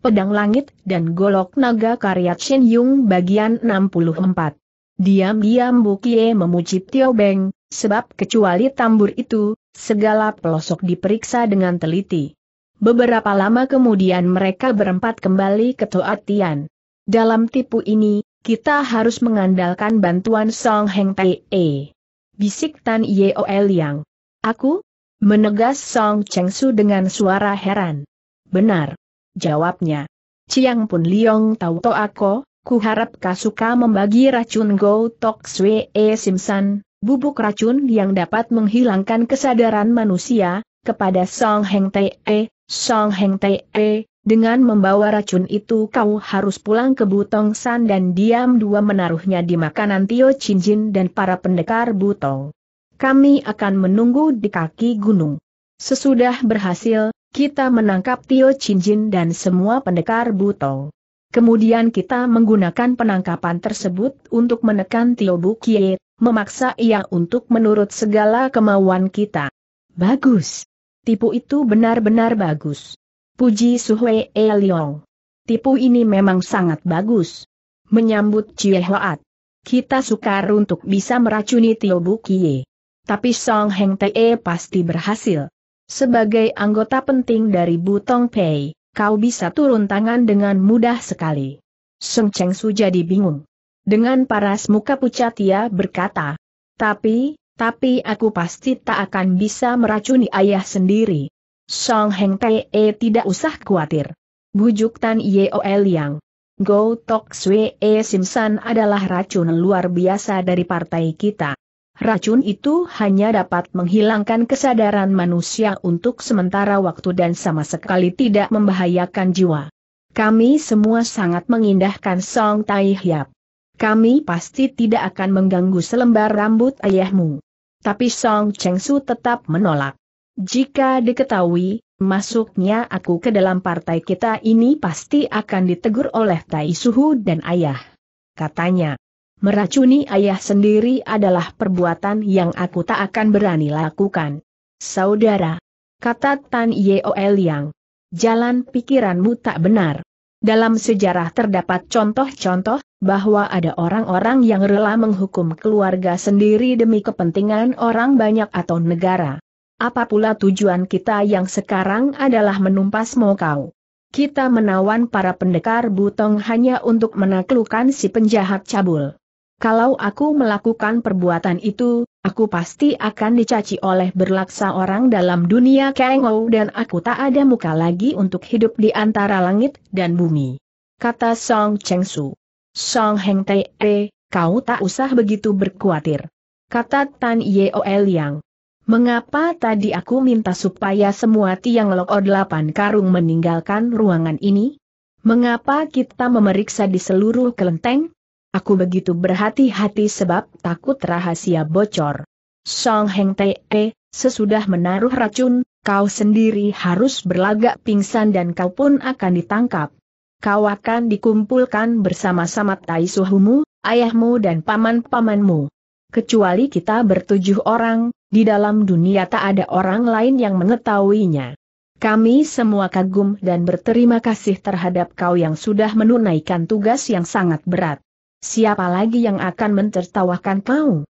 Pedang Langit, dan Golok Naga karya Chin Yung bagian 64. Diam-diam Bukie memuji Tio Beng, sebab kecuali tambur itu, segala pelosok diperiksa dengan teliti. Beberapa lama kemudian mereka berempat kembali ke toa Tian. Dalam tipu ini, kita harus mengandalkan bantuan Song Heng Pei. Bisik Tan Yeol Yang. Aku? Menegas Song Cheng Su dengan suara heran. Benar jawabnya. Ciang pun liong tahu to aku, ku harap kasuka membagi racun Go Tok Swe E Simsan, bubuk racun yang dapat menghilangkan kesadaran manusia, kepada Song Heng Te E, Song Heng Te E, dengan membawa racun itu kau harus pulang ke Butong San dan diam dua menaruhnya di makanan Tio Cinjin dan para pendekar Butong. Kami akan menunggu di kaki gunung. Sesudah berhasil, kita menangkap Tio Chinjin dan semua pendekar Buto. Kemudian kita menggunakan penangkapan tersebut untuk menekan Tio Bukie, memaksa ia untuk menurut segala kemauan kita. Bagus. Tipu itu benar-benar bagus. Puji Suhwe Eliong. Tipu ini memang sangat bagus. Menyambut Chie Hoat. Kita sukar untuk bisa meracuni Tio Bukie. Tapi Song Heng Te pasti berhasil. Sebagai anggota penting dari Butong Pei, kau bisa turun tangan dengan mudah sekali. Sung Cheng Su jadi bingung. Dengan paras muka pucat ia berkata, tapi, tapi aku pasti tak akan bisa meracuni ayah sendiri. Song Heng Pei eh, tidak usah khawatir. Bujuk Tan Yeol Yang. Go Tok Sue eh, Simsan adalah racun luar biasa dari partai kita racun itu hanya dapat menghilangkan kesadaran manusia untuk sementara waktu dan sama sekali tidak membahayakan jiwa. Kami semua sangat mengindahkan Song Tai Hiap. Kami pasti tidak akan mengganggu selembar rambut ayahmu. Tapi Song Cheng Su tetap menolak. Jika diketahui, masuknya aku ke dalam partai kita ini pasti akan ditegur oleh Tai Suhu dan ayah. Katanya. Meracuni ayah sendiri adalah perbuatan yang aku tak akan berani lakukan. Saudara, kata Tan Yeol Yang, jalan pikiranmu tak benar. Dalam sejarah terdapat contoh-contoh bahwa ada orang-orang yang rela menghukum keluarga sendiri demi kepentingan orang banyak atau negara. Apa pula tujuan kita yang sekarang adalah menumpas kau? Kita menawan para pendekar butong hanya untuk menaklukkan si penjahat cabul. Kalau aku melakukan perbuatan itu, aku pasti akan dicaci oleh berlaksa orang dalam dunia Kengou dan aku tak ada muka lagi untuk hidup di antara langit dan bumi. Kata Song Cheng Su. Song Heng Te, -e, kau tak usah begitu berkhawatir. Kata Tan Yeol Yang. Mengapa tadi aku minta supaya semua tiang loko delapan karung meninggalkan ruangan ini? Mengapa kita memeriksa di seluruh kelenteng? Aku begitu berhati-hati sebab takut rahasia bocor. Song Heng Te, sesudah menaruh racun, kau sendiri harus berlagak pingsan dan kau pun akan ditangkap. Kau akan dikumpulkan bersama-sama Tai Suhumu, ayahmu dan paman-pamanmu. Kecuali kita bertujuh orang, di dalam dunia tak ada orang lain yang mengetahuinya. Kami semua kagum dan berterima kasih terhadap kau yang sudah menunaikan tugas yang sangat berat. Siapa lagi yang akan mentertawakan kau?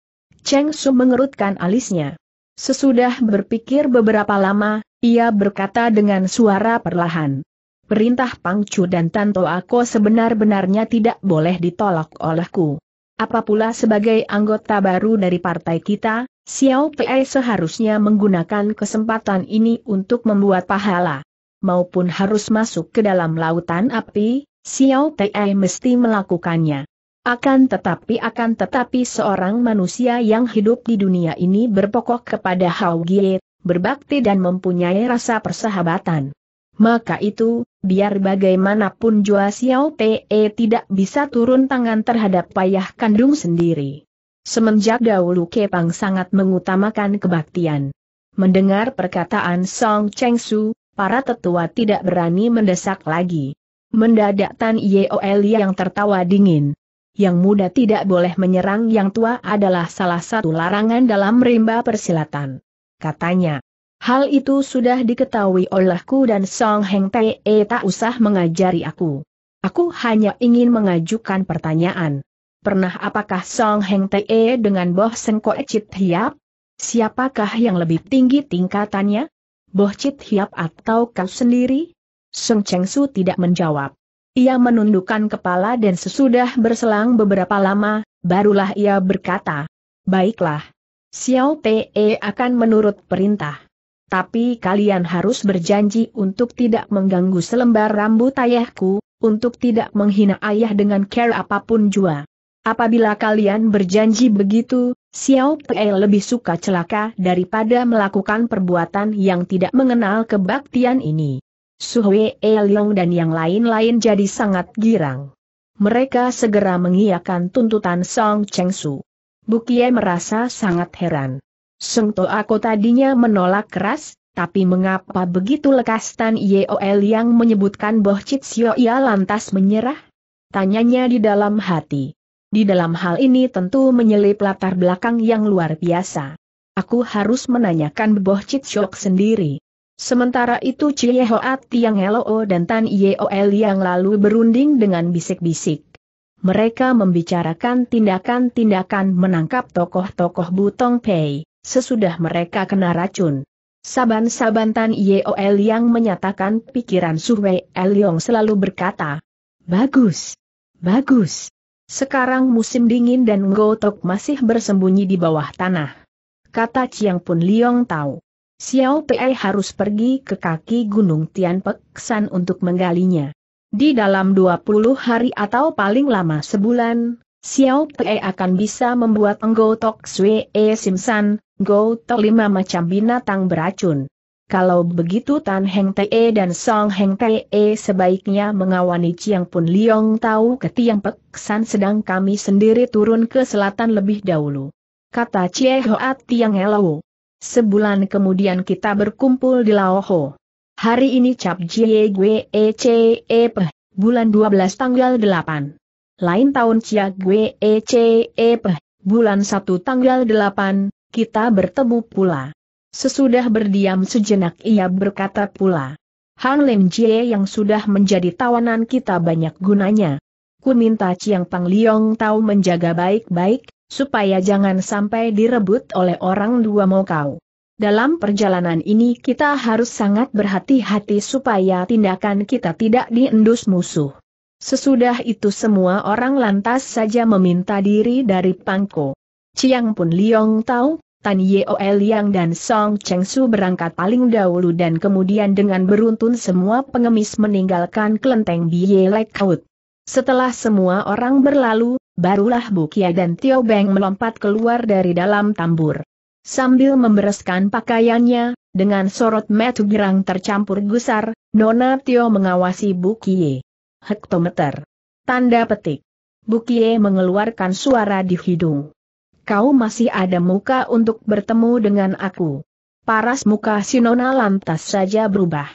Cheng Su mengerutkan alisnya. Sesudah berpikir beberapa lama, ia berkata dengan suara perlahan. Perintah Pang Chu dan Tanto Ako sebenar-benarnya tidak boleh ditolak olehku. Apa pula sebagai anggota baru dari partai kita, Xiao Pei seharusnya menggunakan kesempatan ini untuk membuat pahala. Maupun harus masuk ke dalam lautan api, Xiao Pei mesti melakukannya. Akan tetapi akan tetapi seorang manusia yang hidup di dunia ini berpokok kepada Hao Gie, berbakti dan mempunyai rasa persahabatan. Maka itu, biar bagaimanapun Jua Xiao Pe tidak bisa turun tangan terhadap payah kandung sendiri. Semenjak dahulu Kepang sangat mengutamakan kebaktian. Mendengar perkataan Song Cheng Su, para tetua tidak berani mendesak lagi. Mendadak Tan Yeol yang tertawa dingin, yang muda tidak boleh menyerang yang tua adalah salah satu larangan dalam rimba persilatan. Katanya, hal itu sudah diketahui olehku dan Song Heng e tak usah mengajari aku. Aku hanya ingin mengajukan pertanyaan. Pernah apakah Song Heng e dengan Boh Sengko Chit Hiap? Siapakah yang lebih tinggi tingkatannya? Boh Chit Hiap atau kau sendiri? Song Cheng Su tidak menjawab. Ia menundukkan kepala dan sesudah berselang beberapa lama, barulah ia berkata, Baiklah. Xiao Pe akan menurut perintah. Tapi kalian harus berjanji untuk tidak mengganggu selembar rambut ayahku, untuk tidak menghina ayah dengan care apapun jua. Apabila kalian berjanji begitu, Xiao Pe lebih suka celaka daripada melakukan perbuatan yang tidak mengenal kebaktian ini. Suhwe Yong dan yang lain-lain jadi sangat girang. Mereka segera mengiakan tuntutan Song Cheng Su. Bukie merasa sangat heran. Seng To aku tadinya menolak keras, tapi mengapa begitu lekas Tan Yeol yang menyebutkan Boh Chit Sio ia lantas menyerah? Tanyanya di dalam hati. Di dalam hal ini tentu menyelip latar belakang yang luar biasa. Aku harus menanyakan Boh Chit Siok sendiri. Sementara itu Chie Hoat Tiang Heloo oh dan Tan Yeol oh yang lalu berunding dengan bisik-bisik. Mereka membicarakan tindakan-tindakan menangkap tokoh-tokoh Butong Pei, sesudah mereka kena racun. Saban-saban Tan Yeol oh yang menyatakan pikiran Su Wei Eliong selalu berkata, Bagus! Bagus! Sekarang musim dingin dan Tok masih bersembunyi di bawah tanah. Kata Chiang Pun Liong tahu. Xiao Pei harus pergi ke kaki Gunung San untuk menggalinya. Di dalam 20 hari atau paling lama sebulan, Xiao Pei akan bisa membuat enggotok Sui E Simsan, gotok lima macam binatang beracun. Kalau begitu Tan Heng Te e dan Song Heng Te e sebaiknya mengawani Chiang Pun Liong tahu ke Tiang Peksan sedang kami sendiri turun ke selatan lebih dahulu. Kata Chie Hoat Tiang Elowo. Sebulan kemudian kita berkumpul di Laoho. Hari ini Cap Jie Gue E C E bulan 12 tanggal 8. Lain tahun Cia Gue E, e bulan 1 tanggal 8, kita bertemu pula. Sesudah berdiam sejenak ia berkata pula. Hang Lim Jie yang sudah menjadi tawanan kita banyak gunanya. Ku minta Chiang Pang Liong tahu menjaga baik-baik, supaya jangan sampai direbut oleh orang dua mau kau. Dalam perjalanan ini kita harus sangat berhati-hati supaya tindakan kita tidak diendus musuh. Sesudah itu semua orang lantas saja meminta diri dari Pangko. Chiang Pun Liong tahu, Tan Yeo Liang dan Song Cheng Su berangkat paling dahulu dan kemudian dengan beruntun semua pengemis meninggalkan kelenteng Biye Lekaut. Setelah semua orang berlalu, barulah Bukia dan Tio Beng melompat keluar dari dalam tambur. Sambil membereskan pakaiannya, dengan sorot metu gerang tercampur gusar, Nona Tio mengawasi Bukie. Hektometer. Tanda petik. Bukie mengeluarkan suara di hidung. Kau masih ada muka untuk bertemu dengan aku. Paras muka si Nona lantas saja berubah.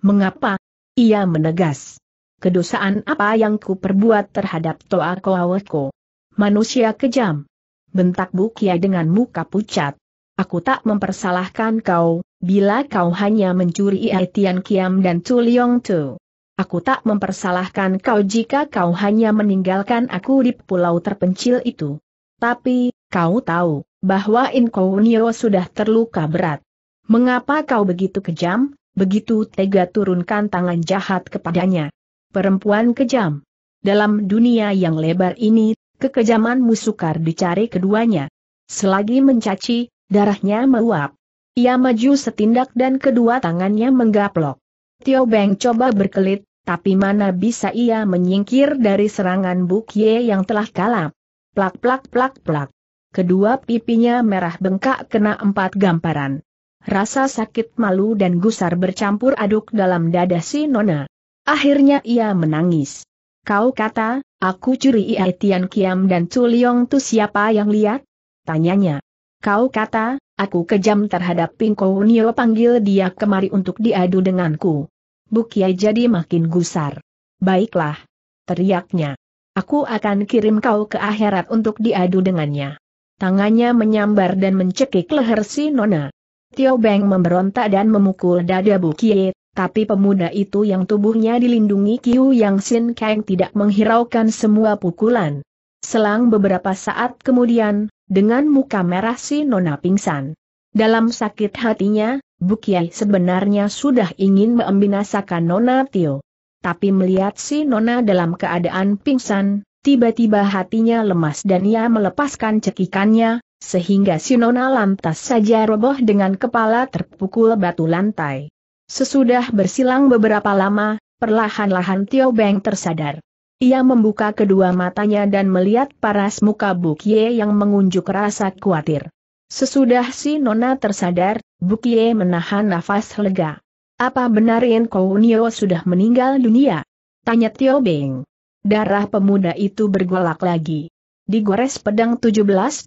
Mengapa? Ia menegas kedosaan apa yang ku perbuat terhadap Toa Koawetko. Manusia kejam. Bentak Bukia dengan muka pucat. Aku tak mempersalahkan kau, bila kau hanya mencuri Aetian Kiam dan Tu Leong Tu. Aku tak mempersalahkan kau jika kau hanya meninggalkan aku di pulau terpencil itu. Tapi, kau tahu, bahwa Inkounio sudah terluka berat. Mengapa kau begitu kejam, begitu tega turunkan tangan jahat kepadanya perempuan kejam. Dalam dunia yang lebar ini, kekejamanmu sukar dicari keduanya. Selagi mencaci, darahnya meluap. Ia maju setindak dan kedua tangannya menggaplok. Tio Beng coba berkelit, tapi mana bisa ia menyingkir dari serangan Buk Ye yang telah kalah. Plak plak plak plak. Kedua pipinya merah bengkak kena empat gamparan. Rasa sakit malu dan gusar bercampur aduk dalam dada si Nona. Akhirnya ia menangis. Kau kata, aku curi Ia Kiam dan Chuliong. Liong tu siapa yang lihat? Tanyanya. Kau kata, aku kejam terhadap Pingko Nio panggil dia kemari untuk diadu denganku. Bukia jadi makin gusar. Baiklah. Teriaknya. Aku akan kirim kau ke akhirat untuk diadu dengannya. Tangannya menyambar dan mencekik leher si Nona. Tio Beng memberontak dan memukul dada Bukie, tapi pemuda itu yang tubuhnya dilindungi Kiu Yang Sin Kang tidak menghiraukan semua pukulan. Selang beberapa saat kemudian, dengan muka merah si Nona pingsan. Dalam sakit hatinya, Bukiai sebenarnya sudah ingin membinasakan Nona Tio. Tapi melihat si Nona dalam keadaan pingsan, tiba-tiba hatinya lemas dan ia melepaskan cekikannya, sehingga si Nona lantas saja roboh dengan kepala terpukul batu lantai. Sesudah bersilang beberapa lama, perlahan-lahan Tio Beng tersadar. Ia membuka kedua matanya dan melihat paras muka Bukie yang mengunjuk rasa khawatir. Sesudah si Nona tersadar, Bukie menahan nafas lega. Apa benar Nio sudah meninggal dunia? Tanya Tio Beng. Darah pemuda itu bergolak lagi. Digores pedang 17-18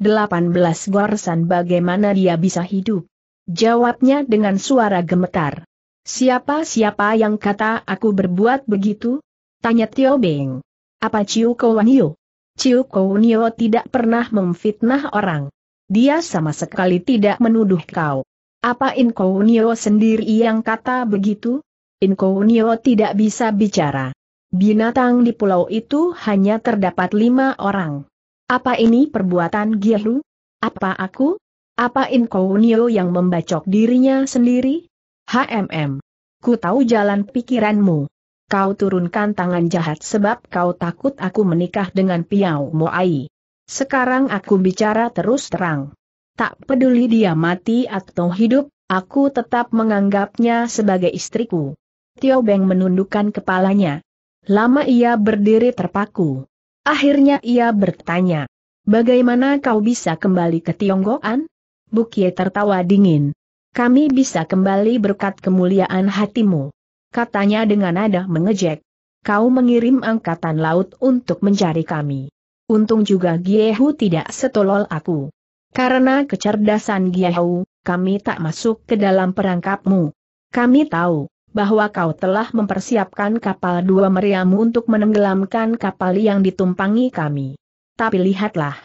goresan bagaimana dia bisa hidup? Jawabnya dengan suara gemetar. Siapa-siapa yang kata aku berbuat begitu? Tanya Tio Beng. Apa Ciu Kowanio? Ciu Kowanio tidak pernah memfitnah orang. Dia sama sekali tidak menuduh kau. Apa In Nio sendiri yang kata begitu? In Nio tidak bisa bicara. Binatang di pulau itu hanya terdapat lima orang. Apa ini perbuatan Gihlu? Apa aku? Apa In Nio yang membacok dirinya sendiri? HMM. Ku tahu jalan pikiranmu. Kau turunkan tangan jahat sebab kau takut aku menikah dengan Piau Moai. Sekarang aku bicara terus terang. Tak peduli dia mati atau hidup, aku tetap menganggapnya sebagai istriku. Tio Beng menundukkan kepalanya. Lama ia berdiri terpaku. Akhirnya ia bertanya, Bagaimana kau bisa kembali ke Tionggoan? Bukie tertawa dingin kami bisa kembali berkat kemuliaan hatimu. Katanya dengan nada mengejek. Kau mengirim angkatan laut untuk mencari kami. Untung juga Giehu tidak setolol aku. Karena kecerdasan Giehu, kami tak masuk ke dalam perangkapmu. Kami tahu, bahwa kau telah mempersiapkan kapal dua meriamu untuk menenggelamkan kapal yang ditumpangi kami. Tapi lihatlah,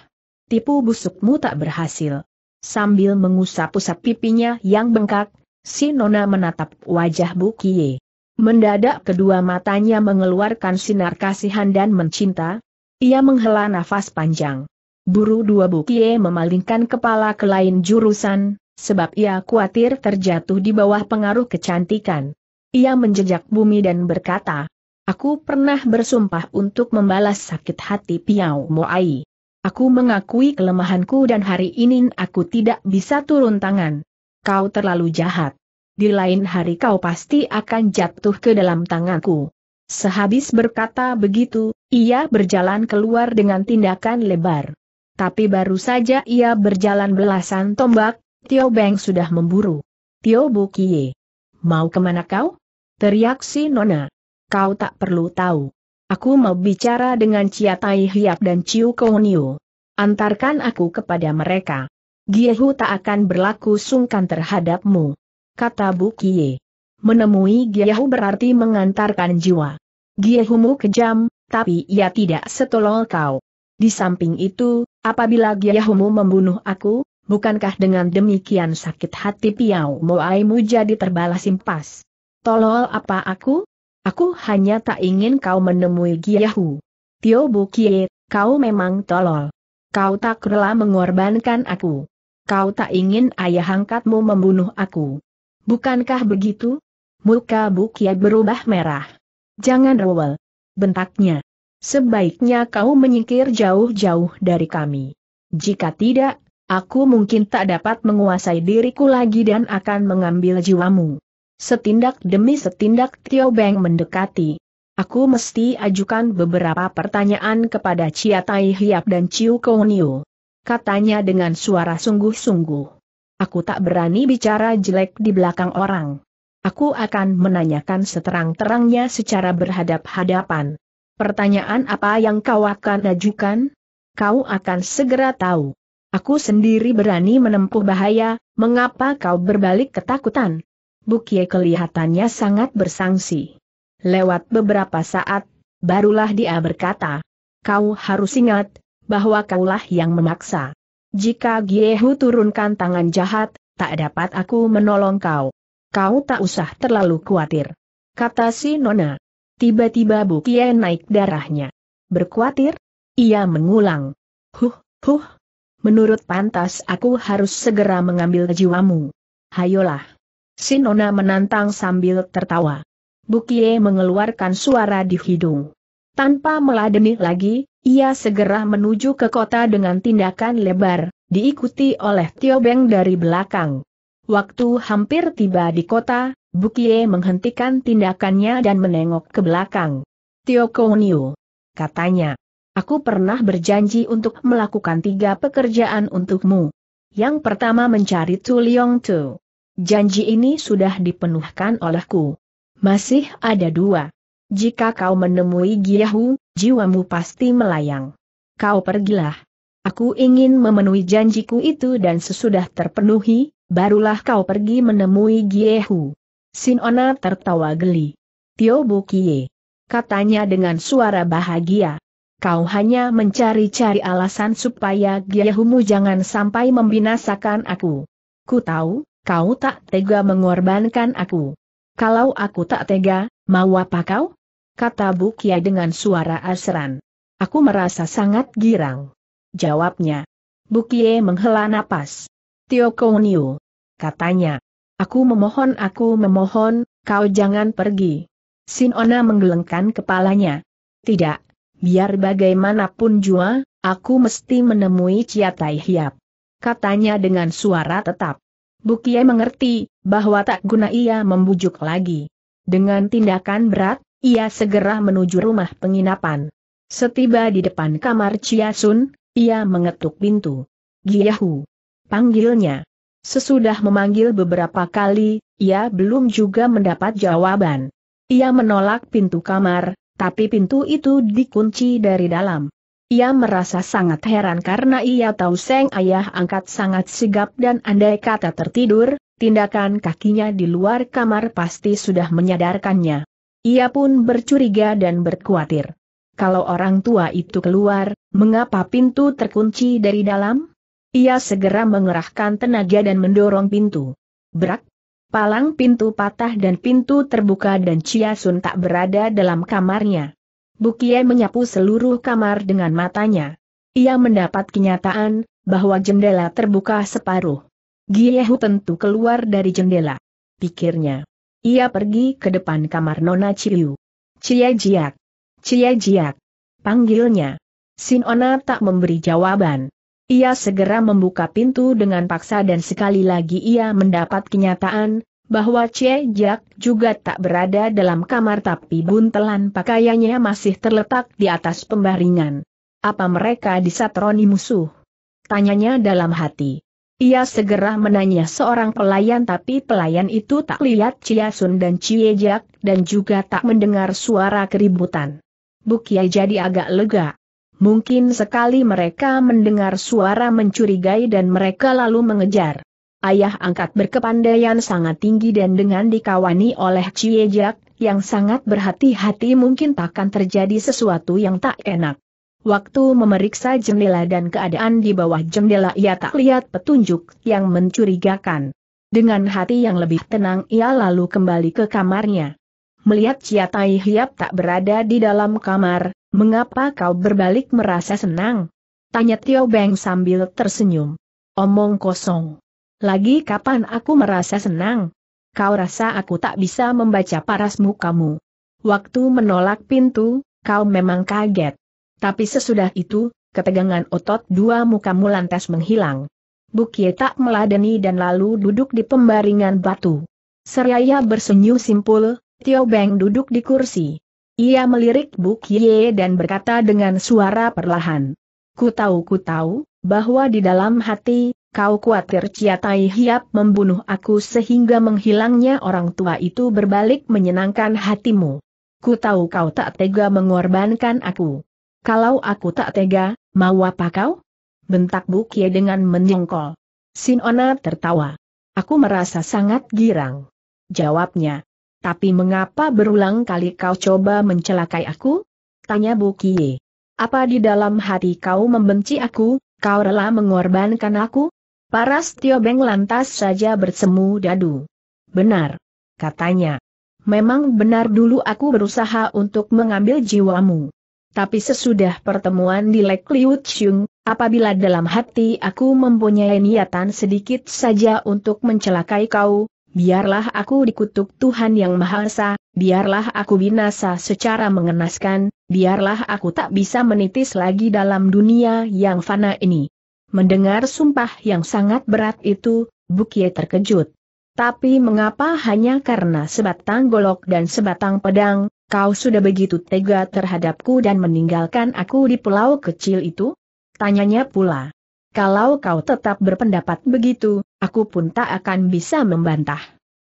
tipu busukmu tak berhasil. Sambil mengusap-usap pipinya yang bengkak, si Nona menatap wajah Bukie. Mendadak kedua matanya mengeluarkan sinar kasihan dan mencinta. Ia menghela nafas panjang. Buru dua Bukie memalingkan kepala ke lain jurusan, sebab ia khawatir terjatuh di bawah pengaruh kecantikan. Ia menjejak bumi dan berkata, Aku pernah bersumpah untuk membalas sakit hati Piao Moai. Aku mengakui kelemahanku dan hari ini aku tidak bisa turun tangan. Kau terlalu jahat. Di lain hari kau pasti akan jatuh ke dalam tanganku. Sehabis berkata begitu, ia berjalan keluar dengan tindakan lebar. Tapi baru saja ia berjalan belasan tombak, Tio Beng sudah memburu. Tio Bukie. Mau kemana kau? Teriak si Nona. Kau tak perlu tahu. Aku mau bicara dengan Chia Tai Hiap dan Ciu Kouniu. Antarkan aku kepada mereka. Giehu tak akan berlaku sungkan terhadapmu. Kata Bu Kie. Menemui Giehu berarti mengantarkan jiwa. Giehumu kejam, tapi ia tidak setolol kau. Di samping itu, apabila Giehumu membunuh aku, bukankah dengan demikian sakit hati Piau Moaimu jadi terbalas impas? Tolol apa aku? Aku hanya tak ingin kau menemui Giyahu. Tio Bukie, kau memang tolol. Kau tak rela mengorbankan aku. Kau tak ingin ayah angkatmu membunuh aku. Bukankah begitu? Muka Bukie berubah merah. Jangan rewel. Bentaknya. Sebaiknya kau menyingkir jauh-jauh dari kami. Jika tidak, aku mungkin tak dapat menguasai diriku lagi dan akan mengambil jiwamu. Setindak demi setindak Tio Beng mendekati. Aku mesti ajukan beberapa pertanyaan kepada Chia Tai Hiap dan Ciu Kouniu. Katanya dengan suara sungguh-sungguh. Aku tak berani bicara jelek di belakang orang. Aku akan menanyakan seterang-terangnya secara berhadap-hadapan. Pertanyaan apa yang kau akan ajukan? Kau akan segera tahu. Aku sendiri berani menempuh bahaya, mengapa kau berbalik ketakutan? Bukie kelihatannya sangat bersangsi. Lewat beberapa saat, barulah dia berkata, Kau harus ingat, bahwa kaulah yang memaksa. Jika Giehu turunkan tangan jahat, tak dapat aku menolong kau. Kau tak usah terlalu khawatir. Kata si Nona. Tiba-tiba Bukie naik darahnya. Berkhawatir? Ia mengulang. Huh, huh. Menurut pantas aku harus segera mengambil jiwamu. Hayolah. Sinona menantang sambil tertawa. Bukie mengeluarkan suara di hidung. Tanpa meladeni lagi, ia segera menuju ke kota dengan tindakan lebar, diikuti oleh Tio Beng dari belakang. Waktu hampir tiba di kota, Bukie menghentikan tindakannya dan menengok ke belakang. Tio Kouniu, katanya, aku pernah berjanji untuk melakukan tiga pekerjaan untukmu. Yang pertama mencari Tu Liong Tu. Janji ini sudah dipenuhkan olehku. Masih ada dua. Jika kau menemui Giyahu, jiwamu pasti melayang. Kau pergilah. Aku ingin memenuhi janjiku itu dan sesudah terpenuhi, barulah kau pergi menemui Giyahu. Sinona tertawa geli. Tio Bukie. Katanya dengan suara bahagia. Kau hanya mencari-cari alasan supaya Giyahumu jangan sampai membinasakan aku. Ku tahu, kau tak tega mengorbankan aku. Kalau aku tak tega, mau apa kau? Kata Bu dengan suara asran. Aku merasa sangat girang. Jawabnya. Bukie menghela napas. Tio Kouniu. Katanya. Aku memohon aku memohon, kau jangan pergi. Sinona menggelengkan kepalanya. Tidak, biar bagaimanapun jua, aku mesti menemui Ciatai Hiap. Katanya dengan suara tetap. Bukie mengerti, bahwa tak guna ia membujuk lagi. Dengan tindakan berat, ia segera menuju rumah penginapan. Setiba di depan kamar Chia Sun, ia mengetuk pintu. Giyahu. Panggilnya. Sesudah memanggil beberapa kali, ia belum juga mendapat jawaban. Ia menolak pintu kamar, tapi pintu itu dikunci dari dalam. Ia merasa sangat heran karena ia tahu Seng ayah angkat sangat sigap dan andai kata tertidur, tindakan kakinya di luar kamar pasti sudah menyadarkannya. Ia pun bercuriga dan berkhawatir. Kalau orang tua itu keluar, mengapa pintu terkunci dari dalam? Ia segera mengerahkan tenaga dan mendorong pintu. Berak, palang pintu patah dan pintu terbuka dan Chia Sun tak berada dalam kamarnya. Bukie menyapu seluruh kamar dengan matanya. Ia mendapat kenyataan, bahwa jendela terbuka separuh. Giehu tentu keluar dari jendela. Pikirnya. Ia pergi ke depan kamar Nona Ciu. Cie Jiak. Cie Jiak. Panggilnya. Sinona tak memberi jawaban. Ia segera membuka pintu dengan paksa dan sekali lagi ia mendapat kenyataan, bahwa Che Jack juga tak berada dalam kamar tapi buntelan pakaiannya masih terletak di atas pembaringan. Apa mereka disatroni musuh? Tanyanya dalam hati. Ia segera menanya seorang pelayan tapi pelayan itu tak lihat Chia Sun dan Chie Jack, dan juga tak mendengar suara keributan. Bukia jadi agak lega. Mungkin sekali mereka mendengar suara mencurigai dan mereka lalu mengejar ayah angkat berkepandaian sangat tinggi dan dengan dikawani oleh Cie Jiak, yang sangat berhati-hati mungkin takkan terjadi sesuatu yang tak enak. Waktu memeriksa jendela dan keadaan di bawah jendela ia tak lihat petunjuk yang mencurigakan. Dengan hati yang lebih tenang ia lalu kembali ke kamarnya. Melihat Cia Tai Hiap tak berada di dalam kamar, mengapa kau berbalik merasa senang? Tanya Tio Beng sambil tersenyum. Omong kosong. Lagi kapan aku merasa senang? Kau rasa aku tak bisa membaca parasmu kamu. Waktu menolak pintu, kau memang kaget. Tapi sesudah itu, ketegangan otot dua mukamu lantas menghilang. Bukie tak meladeni dan lalu duduk di pembaringan batu. Seraya bersenyum simpul, Tio Beng duduk di kursi. Ia melirik Bukie dan berkata dengan suara perlahan. Ku tahu ku tahu, bahwa di dalam hati, Kau khawatir Ciatai Hiap membunuh aku sehingga menghilangnya orang tua itu berbalik menyenangkan hatimu. Ku tahu kau tak tega mengorbankan aku. Kalau aku tak tega, mau apa kau? Bentak Bukie dengan menyengkol. Sinona tertawa. Aku merasa sangat girang. Jawabnya. Tapi mengapa berulang kali kau coba mencelakai aku? Tanya Bukie. Apa di dalam hati kau membenci aku, kau rela mengorbankan aku? Paras Tio Beng lantas saja bersemu dadu. Benar. Katanya. Memang benar dulu aku berusaha untuk mengambil jiwamu. Tapi sesudah pertemuan di Lake Liu Chung, apabila dalam hati aku mempunyai niatan sedikit saja untuk mencelakai kau, biarlah aku dikutuk Tuhan Yang Maha Esa, biarlah aku binasa secara mengenaskan, biarlah aku tak bisa menitis lagi dalam dunia yang fana ini. Mendengar sumpah yang sangat berat itu, Bukie terkejut. Tapi mengapa hanya karena sebatang golok dan sebatang pedang, kau sudah begitu tega terhadapku dan meninggalkan aku di pulau kecil itu? Tanyanya pula. Kalau kau tetap berpendapat begitu, aku pun tak akan bisa membantah.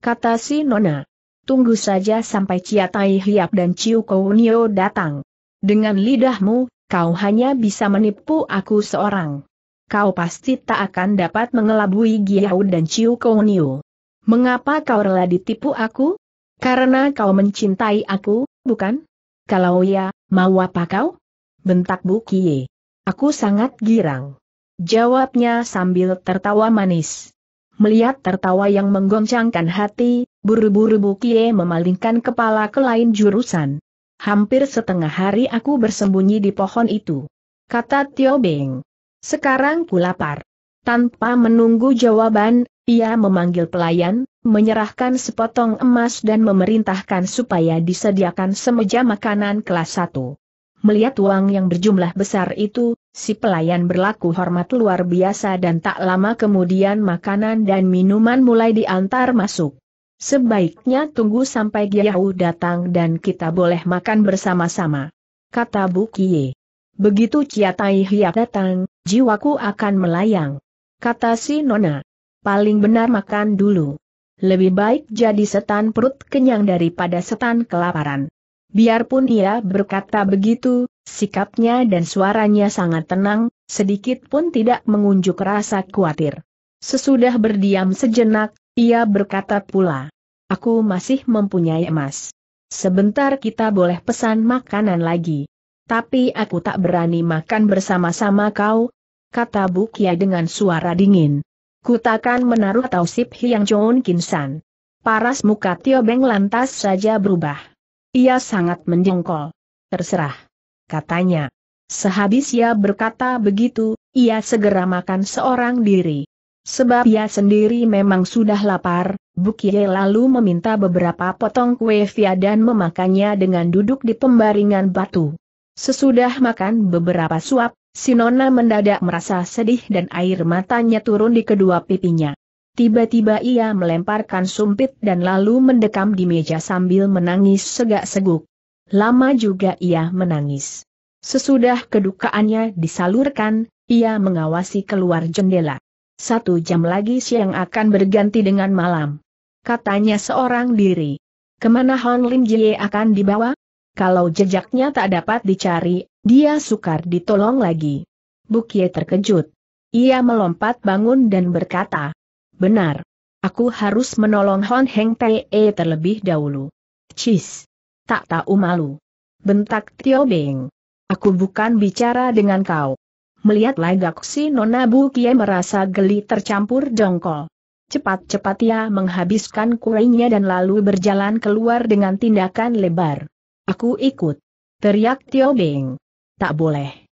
Kata si Nona. Tunggu saja sampai Ciatai Hiap dan Ciu Kounio datang. Dengan lidahmu, kau hanya bisa menipu aku seorang kau pasti tak akan dapat mengelabui Giyau dan Ciu Kouniu. Mengapa kau rela ditipu aku? Karena kau mencintai aku, bukan? Kalau ya, mau apa kau? Bentak Bu Kie. Aku sangat girang. Jawabnya sambil tertawa manis. Melihat tertawa yang menggoncangkan hati, buru-buru Bu Kie memalingkan kepala ke lain jurusan. Hampir setengah hari aku bersembunyi di pohon itu. Kata Tio Beng. Sekarang ku lapar. Tanpa menunggu jawaban, ia memanggil pelayan, menyerahkan sepotong emas dan memerintahkan supaya disediakan semeja makanan kelas 1. Melihat uang yang berjumlah besar itu, si pelayan berlaku hormat luar biasa dan tak lama kemudian makanan dan minuman mulai diantar masuk. Sebaiknya tunggu sampai Giyahu datang dan kita boleh makan bersama-sama. Kata Bu Kie. Begitu Tai Hiap datang, jiwaku akan melayang. Kata si Nona. Paling benar makan dulu. Lebih baik jadi setan perut kenyang daripada setan kelaparan. Biarpun ia berkata begitu, sikapnya dan suaranya sangat tenang, sedikit pun tidak mengunjuk rasa khawatir. Sesudah berdiam sejenak, ia berkata pula. Aku masih mempunyai emas. Sebentar kita boleh pesan makanan lagi. Tapi aku tak berani makan bersama-sama kau, kata Bukia dengan suara dingin. Kutakan menaruh sip hiang John Kinsan. Paras muka Tio Beng lantas saja berubah. Ia sangat menjengkol. Terserah. Katanya. Sehabis ia berkata begitu, ia segera makan seorang diri. Sebab ia sendiri memang sudah lapar, Bukie lalu meminta beberapa potong kue via dan memakannya dengan duduk di pembaringan batu. Sesudah makan beberapa suap, Sinona mendadak merasa sedih dan air matanya turun di kedua pipinya. Tiba-tiba ia melemparkan sumpit dan lalu mendekam di meja sambil menangis segak-seguk. Lama juga ia menangis. Sesudah kedukaannya disalurkan, ia mengawasi keluar jendela. Satu jam lagi siang akan berganti dengan malam. Katanya seorang diri. Kemana Hon Lim Jie akan dibawa? Kalau jejaknya tak dapat dicari, dia sukar ditolong lagi. Bukie terkejut. Ia melompat bangun dan berkata, Benar. Aku harus menolong Hon Heng Pei terlebih dahulu. Cis. Tak tahu malu. Bentak Tio Beng. Aku bukan bicara dengan kau. Melihat lagak si Nona Bukie merasa geli tercampur jongkol. Cepat-cepat ia menghabiskan kuenya dan lalu berjalan keluar dengan tindakan lebar. Aku ikut. Teriak Tio Beng. Tak boleh.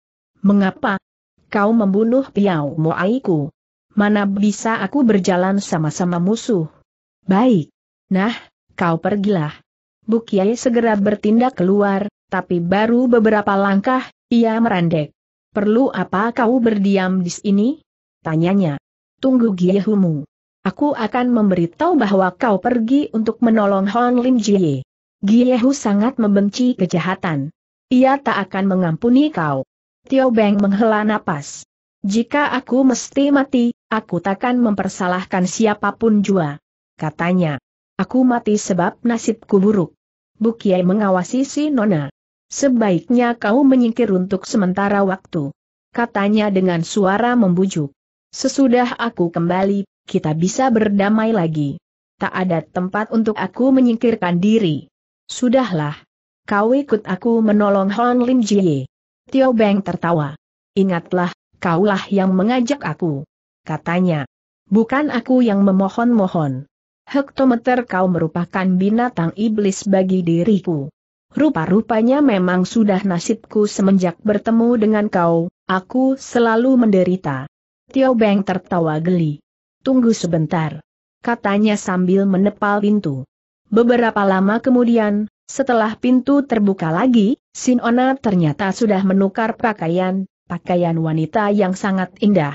Mengapa? Kau membunuh Piao Moaiku. Mana bisa aku berjalan sama-sama musuh? Baik. Nah, kau pergilah. Bukiai segera bertindak keluar, tapi baru beberapa langkah, ia merandek. Perlu apa kau berdiam di sini? Tanyanya. Tunggu Giehumu. Aku akan memberitahu bahwa kau pergi untuk menolong Hon Lim Jie. Giehu sangat membenci kejahatan. Ia tak akan mengampuni kau. Tio Beng menghela napas. Jika aku mesti mati, aku takkan mempersalahkan siapapun jua. Katanya. Aku mati sebab nasibku buruk. Bukiai mengawasi si Nona. Sebaiknya kau menyingkir untuk sementara waktu. Katanya dengan suara membujuk. Sesudah aku kembali, kita bisa berdamai lagi. Tak ada tempat untuk aku menyingkirkan diri. Sudahlah. Kau ikut aku menolong Hon Lim Jie. Tio Beng tertawa. Ingatlah, kaulah yang mengajak aku. Katanya. Bukan aku yang memohon-mohon. Hektometer kau merupakan binatang iblis bagi diriku. Rupa-rupanya memang sudah nasibku semenjak bertemu dengan kau, aku selalu menderita. Tio Beng tertawa geli. Tunggu sebentar. Katanya sambil menepal pintu. Beberapa lama kemudian, setelah pintu terbuka lagi, Sinona ternyata sudah menukar pakaian, pakaian wanita yang sangat indah.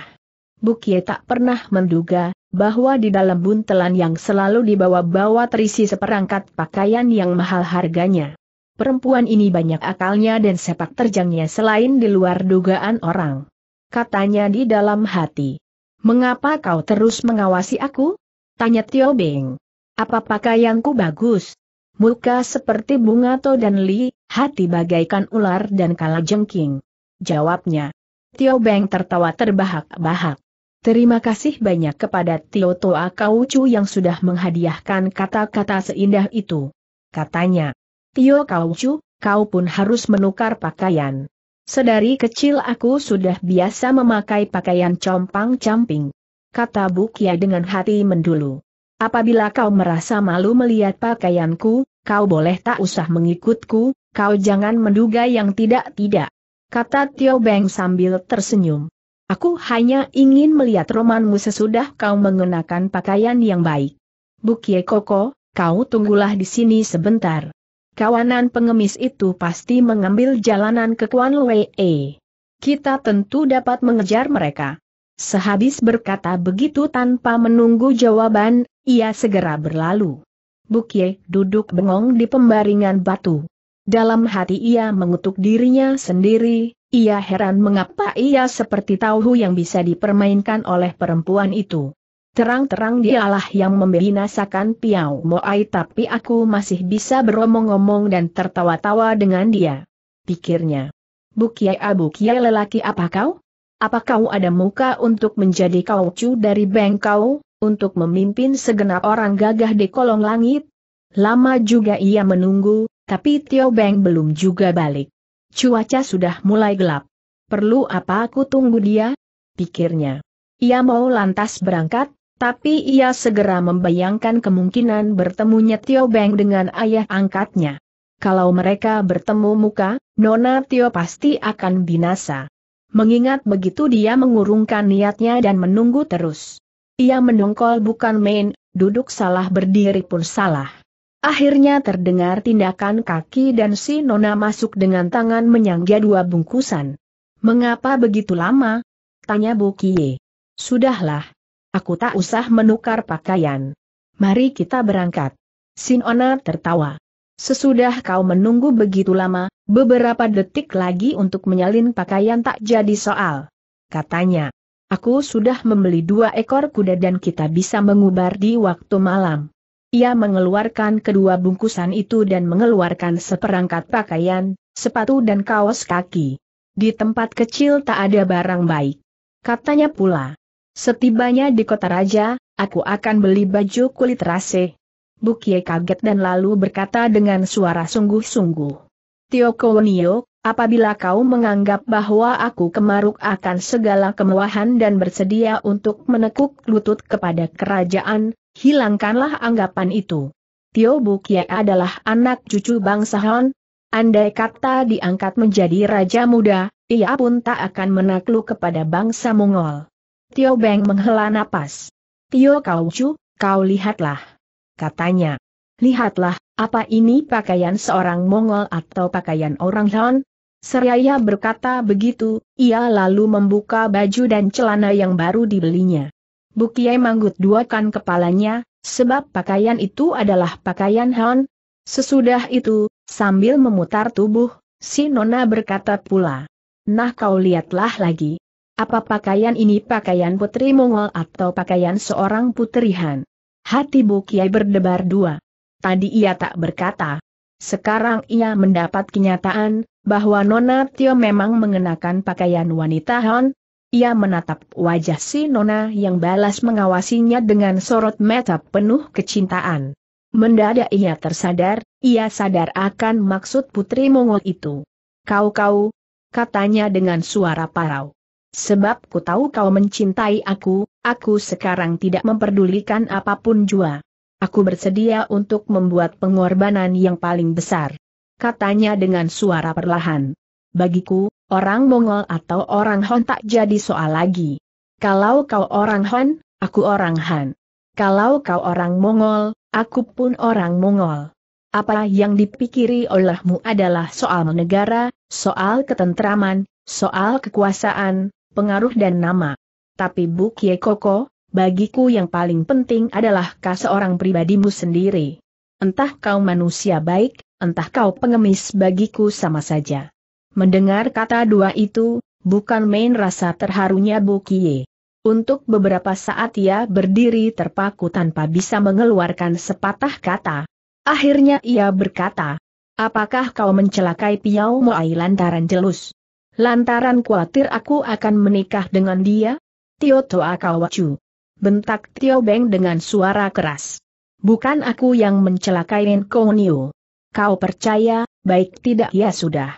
Bukie tak pernah menduga, bahwa di dalam buntelan yang selalu dibawa-bawa terisi seperangkat pakaian yang mahal harganya. Perempuan ini banyak akalnya dan sepak terjangnya selain di luar dugaan orang. Katanya di dalam hati. Mengapa kau terus mengawasi aku? Tanya Tio Beng. Apa pakaianku bagus? Muka seperti bunga to dan li, hati bagaikan ular dan kalajengking. Jawabnya. Tio Beng tertawa terbahak-bahak. Terima kasih banyak kepada Tio Toa Kaucu yang sudah menghadiahkan kata-kata seindah itu. Katanya. Tio Kaucu, kau pun harus menukar pakaian. Sedari kecil aku sudah biasa memakai pakaian compang-camping. Kata Bukia dengan hati mendulu. Apabila kau merasa malu melihat pakaianku, kau boleh tak usah mengikutku, kau jangan menduga yang tidak-tidak. Kata Tio Beng sambil tersenyum. Aku hanya ingin melihat romanmu sesudah kau mengenakan pakaian yang baik. Bukie Koko, kau tunggulah di sini sebentar. Kawanan pengemis itu pasti mengambil jalanan ke Kwan Lwee. Kita tentu dapat mengejar mereka. Sehabis berkata begitu tanpa menunggu jawaban, ia segera berlalu. Bukye duduk bengong di pembaringan batu. Dalam hati ia mengutuk dirinya sendiri, ia heran mengapa ia seperti tahu yang bisa dipermainkan oleh perempuan itu. Terang-terang dialah yang membinasakan Piau Moai tapi aku masih bisa beromong-omong dan tertawa-tawa dengan dia. Pikirnya. Bukye abu kiai lelaki apa kau? Apa kau ada muka untuk menjadi kaucu dari Bengkau, untuk memimpin segenap orang gagah di kolong langit? Lama juga ia menunggu, tapi Tio Beng belum juga balik. Cuaca sudah mulai gelap. Perlu apa aku tunggu dia? Pikirnya. Ia mau lantas berangkat, tapi ia segera membayangkan kemungkinan bertemunya Tio Beng dengan ayah angkatnya. Kalau mereka bertemu muka, Nona Tio pasti akan binasa. Mengingat begitu dia mengurungkan niatnya dan menunggu terus. Ia mendongkol bukan main, duduk salah berdiri pun salah. Akhirnya terdengar tindakan kaki dan si Nona masuk dengan tangan menyangga dua bungkusan. Mengapa begitu lama? Tanya Bu Kie. Sudahlah. Aku tak usah menukar pakaian. Mari kita berangkat. Sinona tertawa. Sesudah kau menunggu begitu lama, beberapa detik lagi untuk menyalin pakaian tak jadi soal. Katanya, aku sudah membeli dua ekor kuda dan kita bisa mengubar di waktu malam. Ia mengeluarkan kedua bungkusan itu dan mengeluarkan seperangkat pakaian, sepatu dan kaos kaki. Di tempat kecil tak ada barang baik. Katanya pula, setibanya di kota raja, aku akan beli baju kulit rase, Bukie kaget dan lalu berkata dengan suara sungguh-sungguh. Tio Kowenio, apabila kau menganggap bahwa aku kemaruk akan segala kemewahan dan bersedia untuk menekuk lutut kepada kerajaan, hilangkanlah anggapan itu. Tio Bukie adalah anak cucu bangsa Han. Andai kata diangkat menjadi raja muda, ia pun tak akan menakluk kepada bangsa Mongol. Tio Beng menghela napas. Tio Kaucu, kau lihatlah katanya. Lihatlah, apa ini pakaian seorang Mongol atau pakaian orang Han? Seraya berkata begitu, ia lalu membuka baju dan celana yang baru dibelinya. Bukiai manggut duakan kepalanya, sebab pakaian itu adalah pakaian Han. Sesudah itu, sambil memutar tubuh, si Nona berkata pula. Nah kau lihatlah lagi. Apa pakaian ini pakaian putri Mongol atau pakaian seorang putri Han? Hati Bu Kiai berdebar dua. Tadi ia tak berkata. Sekarang ia mendapat kenyataan, bahwa Nona Tio memang mengenakan pakaian wanita hon. Ia menatap wajah si Nona yang balas mengawasinya dengan sorot mata penuh kecintaan. Mendadak ia tersadar, ia sadar akan maksud putri Mongol itu. Kau-kau, katanya dengan suara parau. Sebab ku tahu kau mencintai aku, aku sekarang tidak memperdulikan apapun jua. Aku bersedia untuk membuat pengorbanan yang paling besar. Katanya dengan suara perlahan. Bagiku, orang Mongol atau orang Hon tak jadi soal lagi. Kalau kau orang Hon, aku orang Han. Kalau kau orang Mongol, aku pun orang Mongol. Apa yang dipikiri olehmu adalah soal negara, soal ketentraman, soal kekuasaan, pengaruh dan nama. Tapi Bu Kie Koko, bagiku yang paling penting adalah kau seorang pribadimu sendiri. Entah kau manusia baik, entah kau pengemis bagiku sama saja. Mendengar kata dua itu, bukan main rasa terharunya Bu Kie. Untuk beberapa saat ia berdiri terpaku tanpa bisa mengeluarkan sepatah kata. Akhirnya ia berkata, Apakah kau mencelakai Piau Moai lantaran jelus? Lantaran khawatir aku akan menikah dengan dia? Tio Toa Kawacu. Bentak Tio Beng dengan suara keras. Bukan aku yang mencelakai Konio. Kau percaya, baik tidak ya sudah.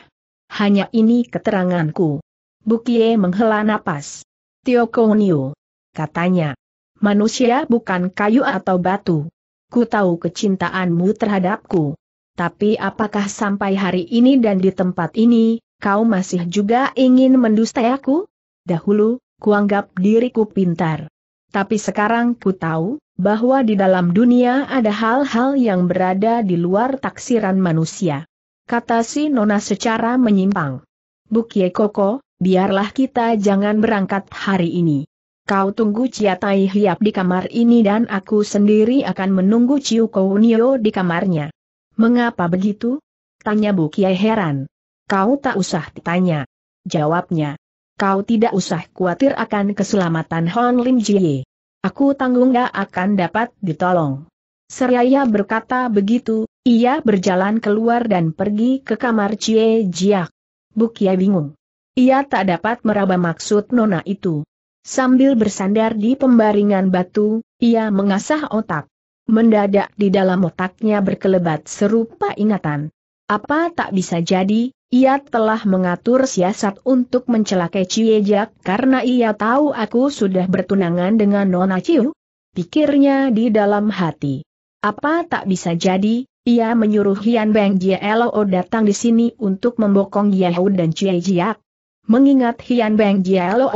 Hanya ini keteranganku. Bukie menghela napas. Tio Kounio, Katanya. Manusia bukan kayu atau batu. Ku tahu kecintaanmu terhadapku. Tapi apakah sampai hari ini dan di tempat ini, kau masih juga ingin mendustai aku? Dahulu, kuanggap diriku pintar. Tapi sekarang ku tahu, bahwa di dalam dunia ada hal-hal yang berada di luar taksiran manusia. Kata si Nona secara menyimpang. Bukie Koko, biarlah kita jangan berangkat hari ini. Kau tunggu Cia Tai Hiap di kamar ini dan aku sendiri akan menunggu Ciu Kounio di kamarnya. Mengapa begitu? Tanya Bukie heran. Kau tak usah ditanya. Jawabnya. Kau tidak usah khawatir akan keselamatan Hon Lim Jie. Aku tanggung gak akan dapat ditolong. Seraya berkata begitu, ia berjalan keluar dan pergi ke kamar Cie Jiak. Bukia bingung. Ia tak dapat meraba maksud nona itu. Sambil bersandar di pembaringan batu, ia mengasah otak. Mendadak di dalam otaknya berkelebat serupa ingatan. Apa tak bisa jadi, ia telah mengatur siasat untuk mencelakai Ciejak karena ia tahu aku sudah bertunangan dengan Nona Ciu. Pikirnya di dalam hati. Apa tak bisa jadi, ia menyuruh Hian Beng Jielo datang di sini untuk membokong Yehu dan Ciejak. Mengingat Hian Beng Jielo,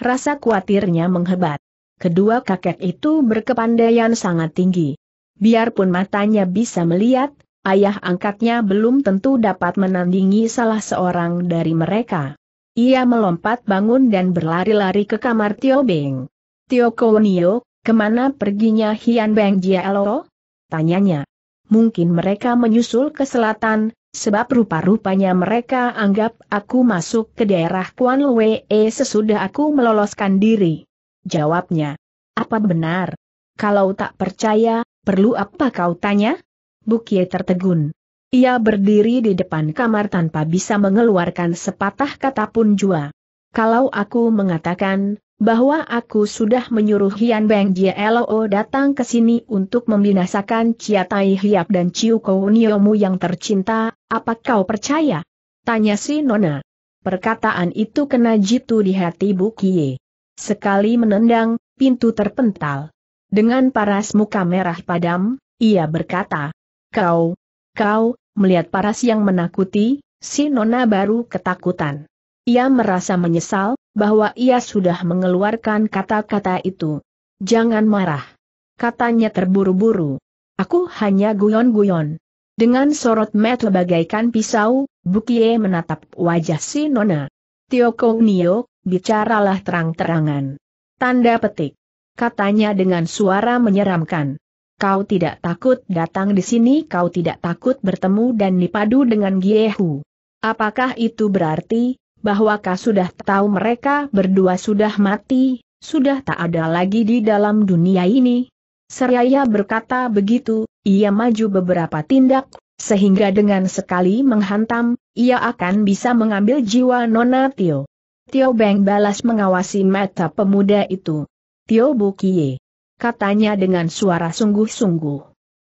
rasa khawatirnya menghebat. Kedua kakek itu berkepandaian sangat tinggi. Biarpun matanya bisa melihat, ayah angkatnya belum tentu dapat menandingi salah seorang dari mereka. Ia melompat bangun dan berlari-lari ke kamar Tio Beng. Tio Kownio, kemana perginya Hian Beng Jialo? Tanyanya. Mungkin mereka menyusul ke selatan, sebab rupa-rupanya mereka anggap aku masuk ke daerah Kuan Lwee eh, sesudah aku meloloskan diri. Jawabnya. Apa benar? Kalau tak percaya, perlu apa kau tanya? Bukie tertegun. Ia berdiri di depan kamar tanpa bisa mengeluarkan sepatah kata pun jua. Kalau aku mengatakan, bahwa aku sudah menyuruh Hian Beng Jie Lo datang ke sini untuk membinasakan Chia Tai Hiap dan Ciu Kouniomu yang tercinta, apa kau percaya? Tanya si Nona. Perkataan itu kena jitu di hati Bukie. Sekali menendang, pintu terpental. Dengan paras muka merah padam, ia berkata, Kau, kau, melihat paras yang menakuti, si Nona baru ketakutan. Ia merasa menyesal, bahwa ia sudah mengeluarkan kata-kata itu. Jangan marah. Katanya terburu-buru. Aku hanya guyon-guyon. Dengan sorot mata bagaikan pisau, Bukie menatap wajah si Nona. Tioko Nio, bicaralah terang-terangan. Tanda petik. Katanya dengan suara menyeramkan. Kau tidak takut datang di sini, kau tidak takut bertemu dan dipadu dengan Giehu. Apakah itu berarti bahwa kau sudah tahu mereka berdua sudah mati, sudah tak ada lagi di dalam dunia ini? Seraya berkata begitu, ia maju beberapa tindak, sehingga dengan sekali menghantam, ia akan bisa mengambil jiwa Nona Tio. Tio Beng balas mengawasi mata pemuda itu. Tio Bukie katanya dengan suara sungguh-sungguh.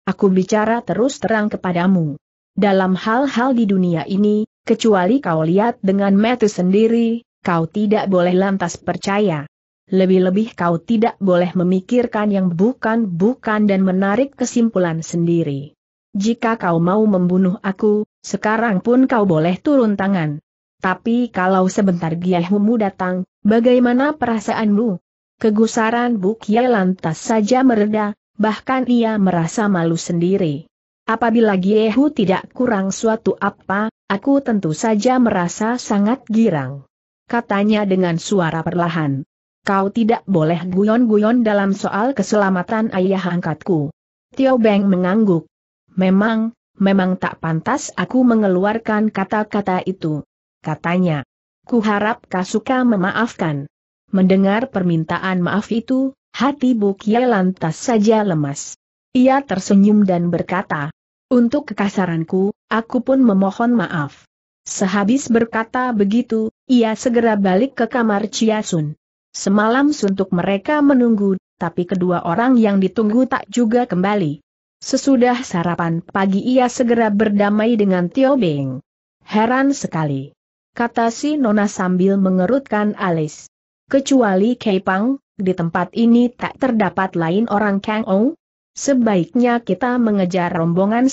Aku bicara terus terang kepadamu. Dalam hal-hal di dunia ini, kecuali kau lihat dengan mata sendiri, kau tidak boleh lantas percaya. Lebih-lebih kau tidak boleh memikirkan yang bukan-bukan dan menarik kesimpulan sendiri. Jika kau mau membunuh aku, sekarang pun kau boleh turun tangan. Tapi kalau sebentar giahmu datang, bagaimana perasaanmu? Kegusaran buk Ye lantas saja mereda, bahkan ia merasa malu sendiri. Apabila Giehu tidak kurang suatu apa, aku tentu saja merasa sangat girang. Katanya dengan suara perlahan. Kau tidak boleh guyon-guyon dalam soal keselamatan ayah angkatku. Tio Beng mengangguk. Memang, memang tak pantas aku mengeluarkan kata-kata itu. Katanya. Kuharap suka memaafkan. Mendengar permintaan maaf itu, hati Bu Bukia lantas saja lemas. Ia tersenyum dan berkata, Untuk kekasaranku, aku pun memohon maaf. Sehabis berkata begitu, ia segera balik ke kamar Chia Sun. Semalam suntuk mereka menunggu, tapi kedua orang yang ditunggu tak juga kembali. Sesudah sarapan pagi ia segera berdamai dengan Tio Beng. Heran sekali. Kata si Nona sambil mengerutkan alis. Kecuali Kepang, di tempat ini tak terdapat lain orang Kang Ou. Sebaiknya kita mengejar rombongan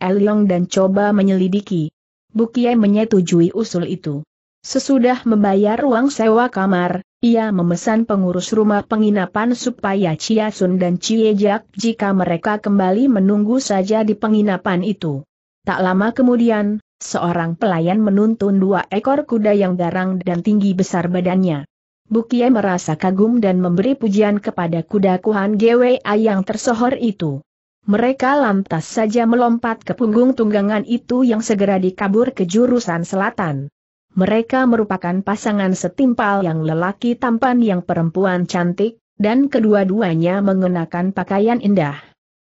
El Yong dan coba menyelidiki. Bukie menyetujui usul itu. Sesudah membayar uang sewa kamar, ia memesan pengurus rumah penginapan supaya Chia Sun dan Cie Jak jika mereka kembali menunggu saja di penginapan itu. Tak lama kemudian, seorang pelayan menuntun dua ekor kuda yang garang dan tinggi besar badannya. Bukie merasa kagum dan memberi pujian kepada kuda Kuhan GWA yang tersohor itu. Mereka lantas saja melompat ke punggung tunggangan itu yang segera dikabur ke jurusan selatan. Mereka merupakan pasangan setimpal yang lelaki tampan yang perempuan cantik, dan kedua-duanya mengenakan pakaian indah.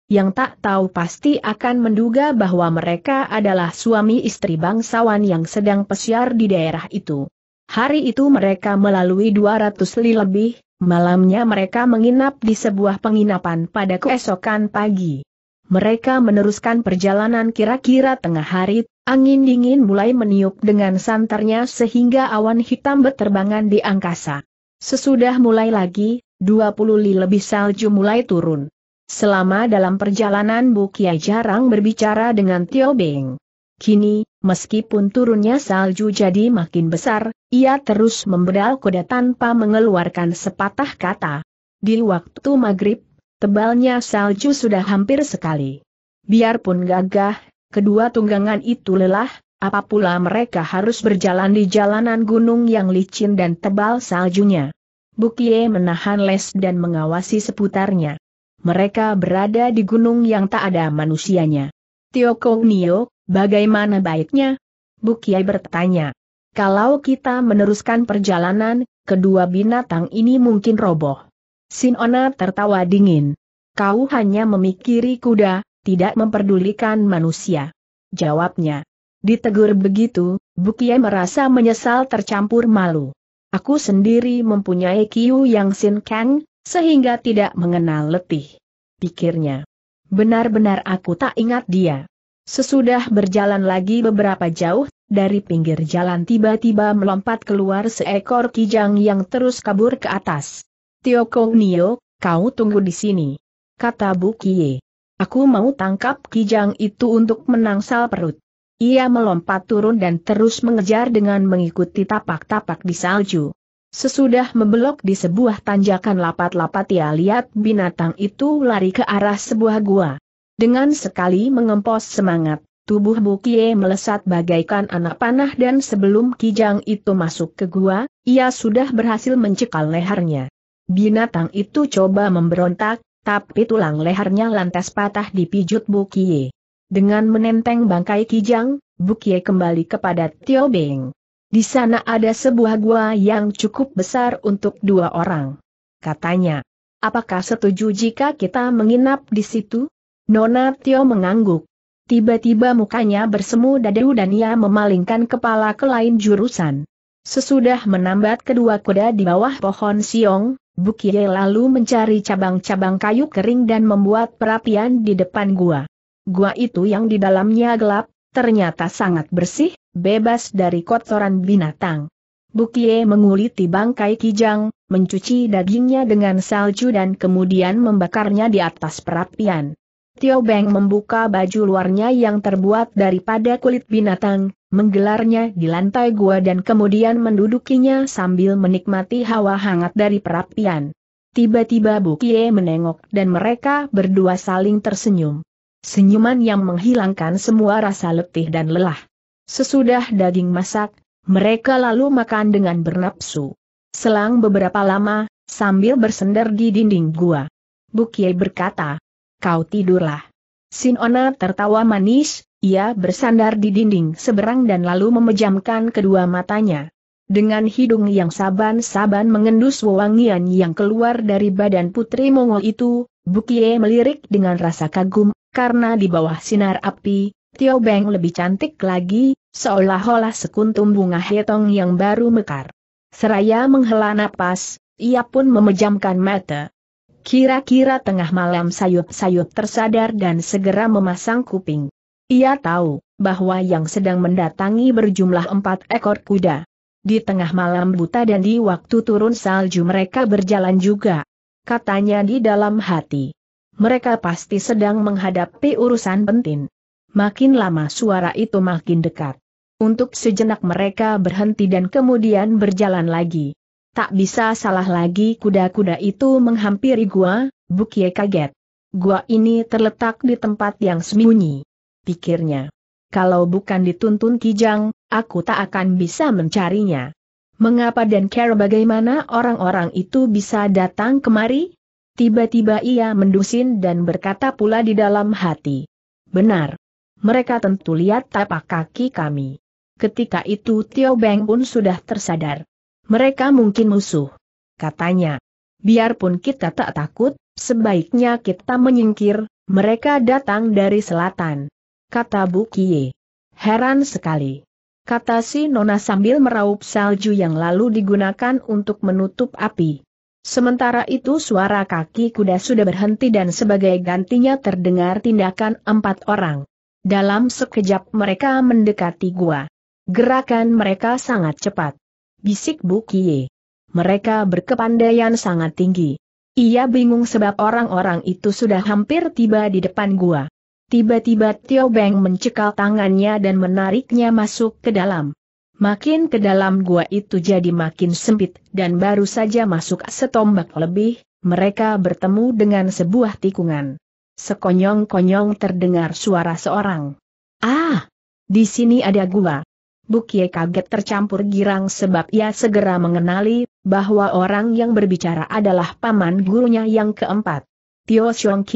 Yang tak tahu pasti akan menduga bahwa mereka adalah suami istri bangsawan yang sedang pesiar di daerah itu. Hari itu mereka melalui 200 li lebih, malamnya mereka menginap di sebuah penginapan pada keesokan pagi. Mereka meneruskan perjalanan kira-kira tengah hari, angin dingin mulai meniup dengan santarnya sehingga awan hitam berterbangan di angkasa. Sesudah mulai lagi, 20 li lebih salju mulai turun. Selama dalam perjalanan Bukia jarang berbicara dengan Tio Beng. Kini, Meskipun turunnya salju jadi makin besar, ia terus membedal kuda tanpa mengeluarkan sepatah kata. Di waktu maghrib, tebalnya salju sudah hampir sekali. Biarpun gagah, kedua tunggangan itu lelah, apa mereka harus berjalan di jalanan gunung yang licin dan tebal saljunya. Bukie menahan les dan mengawasi seputarnya. Mereka berada di gunung yang tak ada manusianya. Tio Kong Nio Bagaimana baiknya? Bukiai bertanya. Kalau kita meneruskan perjalanan, kedua binatang ini mungkin roboh. Sinona tertawa dingin. Kau hanya memikiri kuda, tidak memperdulikan manusia. Jawabnya. Ditegur begitu, Bukiai merasa menyesal tercampur malu. Aku sendiri mempunyai kiu yang sin kang, sehingga tidak mengenal letih. Pikirnya. Benar-benar aku tak ingat dia. Sesudah berjalan lagi beberapa jauh, dari pinggir jalan tiba-tiba melompat keluar seekor kijang yang terus kabur ke atas. Tio Kong Nio, kau tunggu di sini. Kata Bu Kie. Aku mau tangkap kijang itu untuk menangsal perut. Ia melompat turun dan terus mengejar dengan mengikuti tapak-tapak di salju. Sesudah membelok di sebuah tanjakan lapat-lapat ia lihat binatang itu lari ke arah sebuah gua. Dengan sekali mengempos semangat, tubuh Bukie melesat bagaikan anak panah dan sebelum Kijang itu masuk ke gua, ia sudah berhasil mencekal lehernya. Binatang itu coba memberontak, tapi tulang lehernya lantas patah di dipijut Bukie. Dengan menenteng bangkai Kijang, Bukie kembali kepada Tio Beng. Di sana ada sebuah gua yang cukup besar untuk dua orang. Katanya, apakah setuju jika kita menginap di situ? Nona Tio mengangguk. Tiba-tiba mukanya bersemu dadu dan ia memalingkan kepala ke lain jurusan. Sesudah menambat kedua kuda di bawah pohon siong, Bukie lalu mencari cabang-cabang kayu kering dan membuat perapian di depan gua. Gua itu yang di dalamnya gelap, ternyata sangat bersih, bebas dari kotoran binatang. Bukie menguliti bangkai kijang, mencuci dagingnya dengan salju dan kemudian membakarnya di atas perapian. Tio Beng membuka baju luarnya yang terbuat daripada kulit binatang, menggelarnya di lantai gua dan kemudian mendudukinya sambil menikmati hawa hangat dari perapian. Tiba-tiba Kie menengok dan mereka berdua saling tersenyum. Senyuman yang menghilangkan semua rasa letih dan lelah. Sesudah daging masak, mereka lalu makan dengan bernapsu. Selang beberapa lama, sambil bersender di dinding gua. Kie berkata, kau tidurlah. Ona tertawa manis, ia bersandar di dinding seberang dan lalu memejamkan kedua matanya. Dengan hidung yang saban-saban mengendus wewangian yang keluar dari badan putri Mongol itu, Bukie melirik dengan rasa kagum, karena di bawah sinar api, Tio Beng lebih cantik lagi, seolah-olah sekuntum bunga hetong yang baru mekar. Seraya menghela napas, ia pun memejamkan mata. Kira-kira tengah malam sayup-sayup tersadar dan segera memasang kuping. Ia tahu bahwa yang sedang mendatangi berjumlah empat ekor kuda. Di tengah malam buta dan di waktu turun salju mereka berjalan juga. Katanya di dalam hati. Mereka pasti sedang menghadapi urusan penting. Makin lama suara itu makin dekat. Untuk sejenak mereka berhenti dan kemudian berjalan lagi. Tak bisa salah lagi kuda-kuda itu menghampiri gua, Bukie kaget. Gua ini terletak di tempat yang sembunyi. Pikirnya. Kalau bukan dituntun Kijang, aku tak akan bisa mencarinya. Mengapa dan care bagaimana orang-orang itu bisa datang kemari? Tiba-tiba ia mendusin dan berkata pula di dalam hati. Benar. Mereka tentu lihat tapak kaki kami. Ketika itu Tio Beng pun sudah tersadar. Mereka mungkin musuh. Katanya. Biarpun kita tak takut, sebaiknya kita menyingkir, mereka datang dari selatan. Kata Bu Kie. Heran sekali. Kata si Nona sambil meraup salju yang lalu digunakan untuk menutup api. Sementara itu suara kaki kuda sudah berhenti dan sebagai gantinya terdengar tindakan empat orang. Dalam sekejap mereka mendekati gua. Gerakan mereka sangat cepat bisik Bukie. Mereka berkepandaian sangat tinggi. Ia bingung sebab orang-orang itu sudah hampir tiba di depan gua. Tiba-tiba Tio Beng mencekal tangannya dan menariknya masuk ke dalam. Makin ke dalam gua itu jadi makin sempit dan baru saja masuk setombak lebih, mereka bertemu dengan sebuah tikungan. Sekonyong-konyong terdengar suara seorang. Ah! Di sini ada gua. Bukie kaget tercampur girang sebab ia segera mengenali bahwa orang yang berbicara adalah paman gurunya yang keempat. Tio Xiong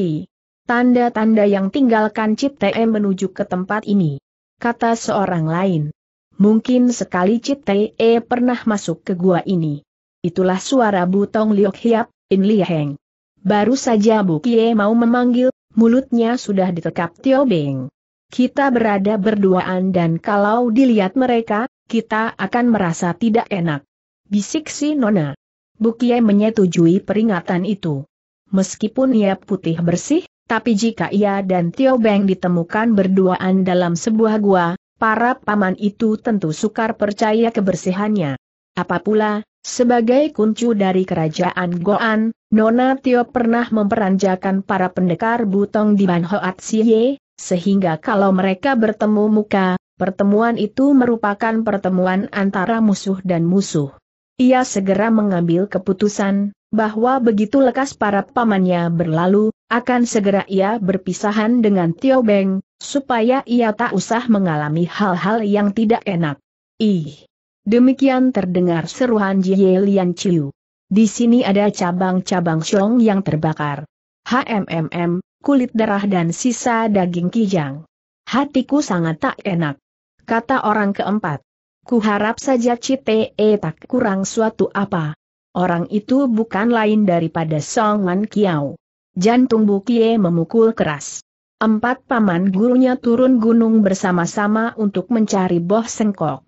Tanda-tanda yang tinggalkan TM menuju ke tempat ini. Kata seorang lain. Mungkin sekali Cipte pernah masuk ke gua ini. Itulah suara Butong Liok Hiap, In Li Heng. Baru saja Bukie mau memanggil, mulutnya sudah ditekap Tio Beng. Kita berada berduaan dan kalau dilihat mereka, kita akan merasa tidak enak. Bisik si Nona. Bukie menyetujui peringatan itu. Meskipun ia putih bersih, tapi jika ia dan Tio Beng ditemukan berduaan dalam sebuah gua, para paman itu tentu sukar percaya kebersihannya. Apa pula, sebagai kuncu dari kerajaan Goan, Nona Tio pernah memperanjakan para pendekar butong di Ban Hoat Siye, sehingga kalau mereka bertemu muka, pertemuan itu merupakan pertemuan antara musuh dan musuh. Ia segera mengambil keputusan, bahwa begitu lekas para pamannya berlalu, akan segera ia berpisahan dengan Tio Beng, supaya ia tak usah mengalami hal-hal yang tidak enak. Ih! Demikian terdengar seruan Jie Lian Chiu. Di sini ada cabang-cabang Xiong yang terbakar. HMMM, kulit darah dan sisa daging kijang. Hatiku sangat tak enak. Kata orang keempat. Kuharap saja Cite eh, tak kurang suatu apa. Orang itu bukan lain daripada Songan Kiao. Jantung Bukie memukul keras. Empat paman gurunya turun gunung bersama-sama untuk mencari Boh Sengkok.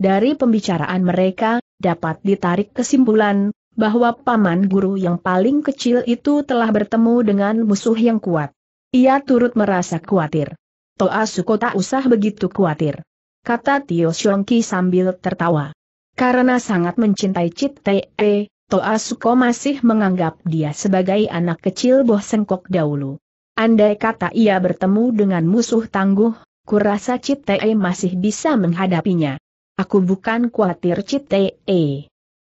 Dari pembicaraan mereka, dapat ditarik kesimpulan, bahwa paman guru yang paling kecil itu telah bertemu dengan musuh yang kuat. Ia turut merasa khawatir. Toa Suko tak usah begitu khawatir. Kata Tio Xiongki sambil tertawa. Karena sangat mencintai Cip Te, Toa Suko masih menganggap dia sebagai anak kecil Boh Sengkok dahulu. Andai kata ia bertemu dengan musuh tangguh, kurasa Cip Te masih bisa menghadapinya. Aku bukan khawatir Cip Te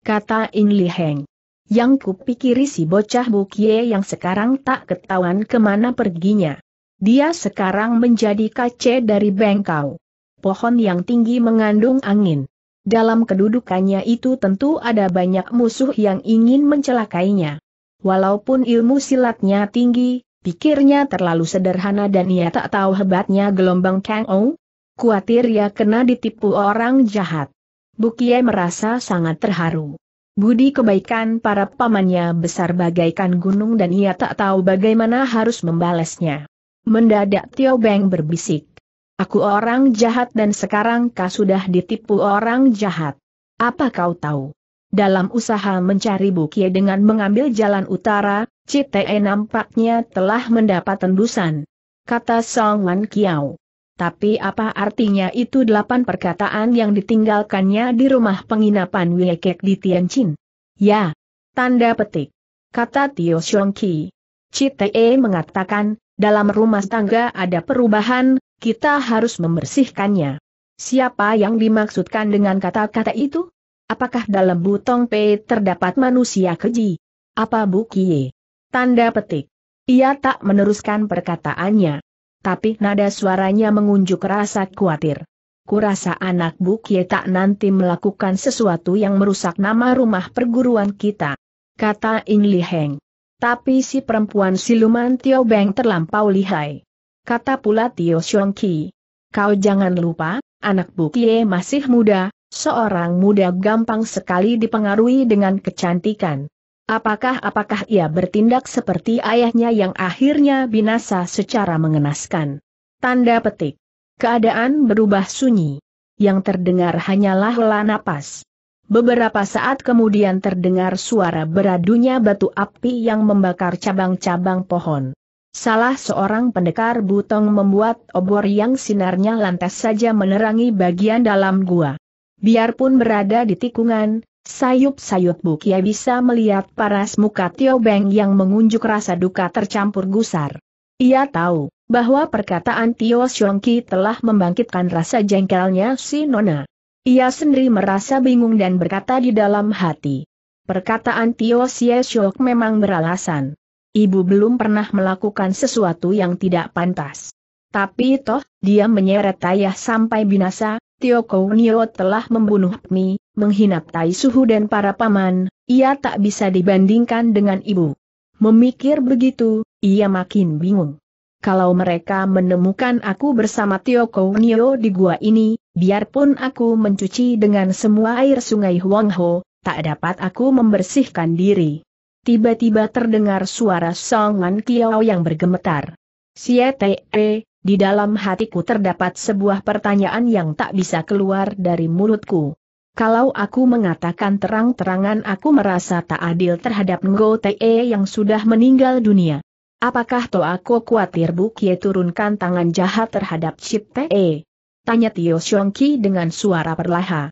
kata In Li Heng. Yang kupikiri si bocah Bukie yang sekarang tak ketahuan kemana perginya. Dia sekarang menjadi kace dari bengkau. Pohon yang tinggi mengandung angin. Dalam kedudukannya itu tentu ada banyak musuh yang ingin mencelakainya. Walaupun ilmu silatnya tinggi, pikirnya terlalu sederhana dan ia tak tahu hebatnya gelombang Kang Ong. Kuatir ia kena ditipu orang jahat. Bukie merasa sangat terharu. Budi kebaikan para pamannya besar bagaikan gunung dan ia tak tahu bagaimana harus membalasnya. Mendadak Tio Beng berbisik. Aku orang jahat dan sekarang kau sudah ditipu orang jahat. Apa kau tahu? Dalam usaha mencari Bukie dengan mengambil jalan utara, Cite nampaknya telah mendapat tembusan. Kata Song Wan Kiao. Tapi apa artinya itu delapan perkataan yang ditinggalkannya di rumah penginapan Wiekek di Tianjin? Ya. Tanda petik. Kata Tio Xiongqi. Cite mengatakan, dalam rumah tangga ada perubahan, kita harus membersihkannya. Siapa yang dimaksudkan dengan kata-kata itu? Apakah dalam butong P terdapat manusia keji? Apa bukie? Tanda petik. Ia tak meneruskan perkataannya tapi nada suaranya mengunjuk rasa khawatir. Kurasa anak Bukie tak nanti melakukan sesuatu yang merusak nama rumah perguruan kita. Kata In Li Heng. Tapi si perempuan siluman Tio Beng terlampau lihai. Kata pula Tio Xiong Ki. Kau jangan lupa, anak Bukie masih muda, seorang muda gampang sekali dipengaruhi dengan kecantikan. Apakah-apakah ia bertindak seperti ayahnya yang akhirnya binasa secara mengenaskan? Tanda petik. Keadaan berubah sunyi. Yang terdengar hanyalah hela napas. Beberapa saat kemudian terdengar suara beradunya batu api yang membakar cabang-cabang pohon. Salah seorang pendekar butong membuat obor yang sinarnya lantas saja menerangi bagian dalam gua. Biarpun berada di tikungan, Sayup-sayup bu, Bukia bisa melihat paras muka Tio Beng yang mengunjuk rasa duka tercampur gusar. Ia tahu bahwa perkataan Tio Xiongki telah membangkitkan rasa jengkelnya si Nona. Ia sendiri merasa bingung dan berkata di dalam hati. Perkataan Tio Xie memang beralasan. Ibu belum pernah melakukan sesuatu yang tidak pantas. Tapi toh, dia menyeret ayah sampai binasa, Tio Kounio telah membunuh Mi, menghinap Tai Suhu dan para paman, ia tak bisa dibandingkan dengan ibu. Memikir begitu, ia makin bingung. Kalau mereka menemukan aku bersama Tioko Nio di gua ini, biarpun aku mencuci dengan semua air sungai Huangho, tak dapat aku membersihkan diri. Tiba-tiba terdengar suara songan Kiao yang bergemetar. Siete, di dalam hatiku terdapat sebuah pertanyaan yang tak bisa keluar dari mulutku. Kalau aku mengatakan terang-terangan aku merasa tak adil terhadap Ngo Te yang sudah meninggal dunia. Apakah aku khawatir Kie turunkan tangan jahat terhadap Chip Te? Tanya Tio Ki dengan suara perlahan.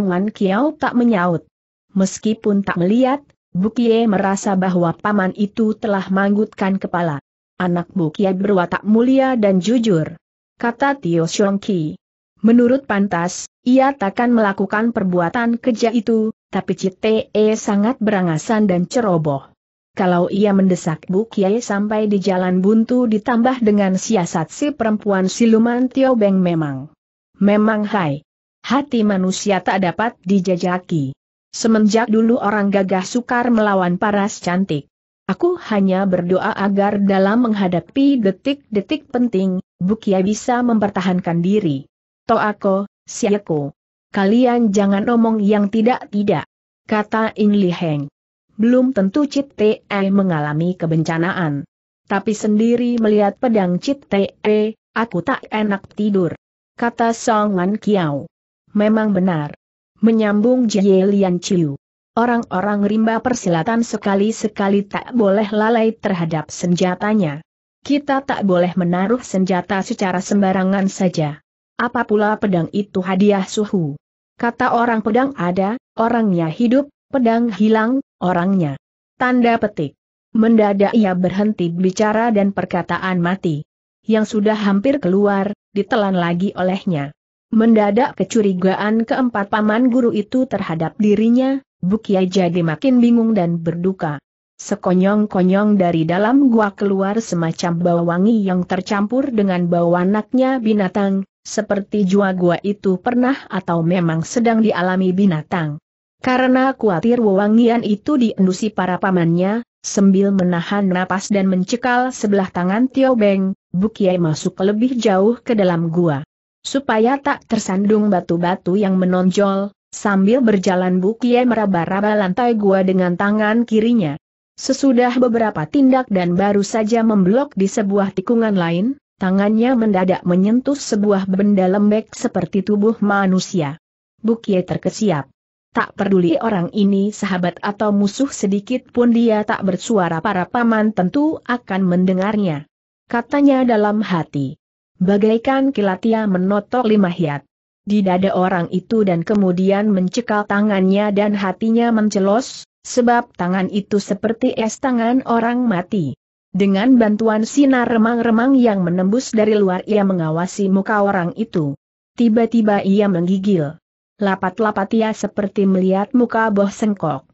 Wan Kiao tak menyaut. Meskipun tak melihat, Bu Kie merasa bahwa paman itu telah manggutkan kepala. Anak Kie berwatak mulia dan jujur. Kata Tio Ki. Menurut pantas, ia takkan melakukan perbuatan keja itu, tapi Cite sangat berangasan dan ceroboh. Kalau ia mendesak Bu Kiai sampai di jalan buntu ditambah dengan siasat si perempuan siluman Tio Beng memang. Memang hai. Hati manusia tak dapat dijajaki. Semenjak dulu orang gagah sukar melawan paras cantik. Aku hanya berdoa agar dalam menghadapi detik-detik penting, Bu Kiai bisa mempertahankan diri. Toako, Siako. Kalian jangan omong yang tidak-tidak, kata In Li Heng. Belum tentu Cit Te e mengalami kebencanaan. Tapi sendiri melihat pedang Cit Te, e, aku tak enak tidur. Kata Song Wan Kiao. Memang benar. Menyambung Jie Lian Chiu. Orang-orang rimba persilatan sekali-sekali tak boleh lalai terhadap senjatanya. Kita tak boleh menaruh senjata secara sembarangan saja. Apa pula pedang itu hadiah suhu? Kata orang pedang ada, orangnya hidup, pedang hilang, orangnya. Tanda petik. Mendadak ia berhenti bicara dan perkataan mati. Yang sudah hampir keluar, ditelan lagi olehnya. Mendadak kecurigaan keempat paman guru itu terhadap dirinya, Bukia jadi makin bingung dan berduka. Sekonyong-konyong dari dalam gua keluar semacam bau wangi yang tercampur dengan bau anaknya binatang, seperti jua gua itu pernah atau memang sedang dialami binatang. Karena khawatir wewangian itu diendusi para pamannya, sambil menahan napas dan mencekal sebelah tangan Tio Beng, Bukiai masuk lebih jauh ke dalam gua. Supaya tak tersandung batu-batu yang menonjol, sambil berjalan Bukiai meraba-raba lantai gua dengan tangan kirinya. Sesudah beberapa tindak dan baru saja memblok di sebuah tikungan lain, Tangannya mendadak menyentuh sebuah benda lembek seperti tubuh manusia. Bukie terkesiap. Tak peduli orang ini sahabat atau musuh sedikit pun dia tak bersuara para paman tentu akan mendengarnya. Katanya dalam hati. Bagaikan kilat ia menotok lima hiat. Di dada orang itu dan kemudian mencekal tangannya dan hatinya mencelos, sebab tangan itu seperti es tangan orang mati. Dengan bantuan sinar remang-remang yang menembus dari luar ia mengawasi muka orang itu. Tiba-tiba ia menggigil. Lapat-lapat ia seperti melihat muka boh sengkok.